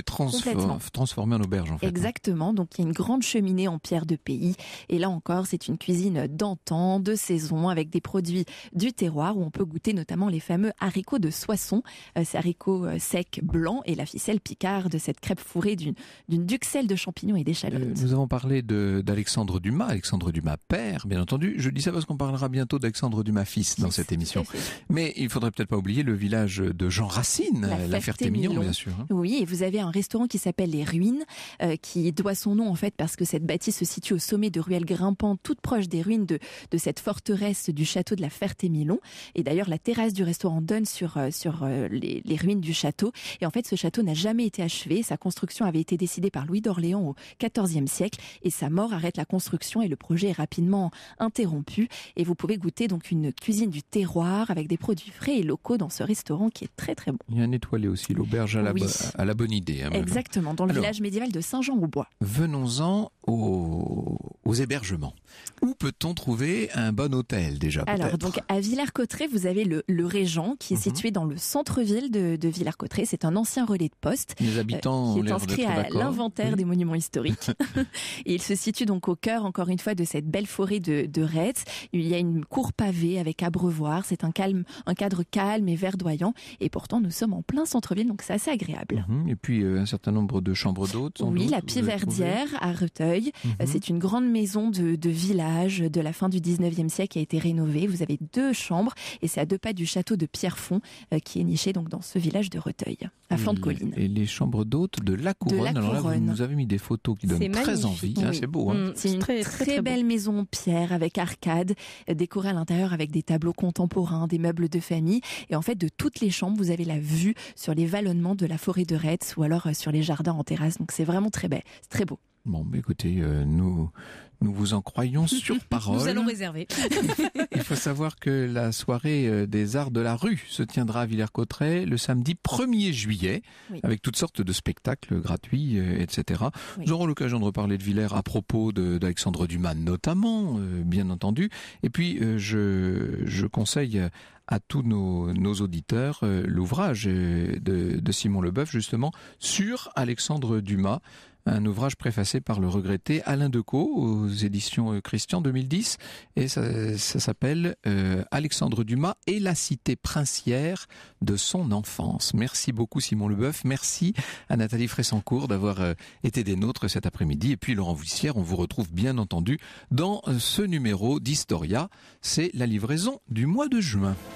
été transform... en auberge en fait. Hein. Exactement, donc il y a une grande cheminée en pierre de pays et là encore c'est une cuisine d'antan, de saison avec des produits du terroir où on peut goûter notamment les fameux haricots de Soissons, euh, ces haricots euh, secs blancs et la ficelle picarde, cette crêpe fourrée d'une duxelle de champignons et d'échalotes. Euh, nous avons parlé d'Alexandre Dumas, Alexandre Dumas père bien entendu, je dis ça parce qu'on parlera bientôt d'Alexandre Dumas fils dans cette émission. Mais il faudrait peut-être pas oublier le village de Jean Racine, la, ferté mignon bien sûr. Hein. Oui, et vous avez un un restaurant qui s'appelle Les Ruines, euh, qui doit son nom en fait parce que cette bâtisse se situe au sommet de ruelles grimpantes, toute proche des ruines de, de cette forteresse du château de la Ferté-Milon. Et d'ailleurs, la terrasse du restaurant donne sur, euh, sur euh, les, ruines du château. Et en fait, ce château n'a jamais été achevé. Sa construction avait été décidée par Louis d'Orléans au XIVe siècle et sa mort arrête la construction et le projet est rapidement interrompu. Et vous pouvez goûter donc une cuisine du terroir avec des produits frais et locaux dans ce restaurant qui est très très bon. Il y a un étoilé aussi, l'auberge à, la à la bonne idée. Exactement, dans le village médiéval de saint jean aux Venons-en aux, hébergements. Où peut-on trouver un bon hôtel déjà Alors donc à Villers-Cotterêts, vous avez le, le Régent qui est mhm. situé dans le centre-ville de, de Villers-Cotterêts. C'est un ancien relais de poste Les euh, habitants qui est inscrit à l'inventaire des monuments historiques. il se situe donc au cœur, encore une fois, de cette belle forêt de, Retz. Il y a une cour pavée avec abreuvoir. C'est un calme, un cadre calme et verdoyant. Et pourtant, nous sommes en plein centre-ville, donc c'est assez agréable. Mhm. Et puis euh, un certain nombre de chambres d'hôtes. Oui, la Piverdière à Reteuil. Mhm. Euh, c'est une grande maison de, village de la fin du 19e siècle qui a été rénovée. Vous avez deux chambres et c'est à deux pas du château de Pierrefonds euh, qui est niché donc dans ce village de Reteuil, à flanc de colline. Et les chambres d'hôtes de la Couronne. là, vous nous avez mis des photos qui donnent très envie. Hein, c'est beau. Hein. Mm, c'est une très, très, belle maison en pierre avec arcade, décorée à l'intérieur avec des tableaux contemporains, des meubles de famille. Et en fait, de toutes les chambres, vous avez la vue sur les vallonnements de la forêt de Retz ou alors euh, sur les jardins en terrasse. Donc c'est vraiment très beau. c'est très beau. Bon, bah, écoutez, euh, nous, nous vous en croyons sur parole. Nous allons réserver. Il faut savoir que la soirée euh, des arts de la rue se tiendra à Villers-Cotterêts le samedi 1er juillet, avec toutes sortes de spectacles gratuits, etc. Nous aurons l'occasion de reparler de Villers à propos d'Alexandre Dumas notamment, bien entendu. Et puis, je, je conseille à tous nos, auditeurs euh, l'ouvrage euh, de, Simon Leboeuf, justement, sur Alexandre Dumas, un ouvrage préfacé par le regretté Alain Decaux aux éditions euh, Christian 2010, et ça, s'appelle Alexandre Dumas et la cité princière de son enfance. Merci beaucoup Simon Leboeuf, merci à Nathalie Fressancourt d'avoir été des nôtres cet après-midi, et puis Laurent Vissière on vous retrouve bien entendu dans ce numéro d'Historia, c'est la livraison du mois de juin.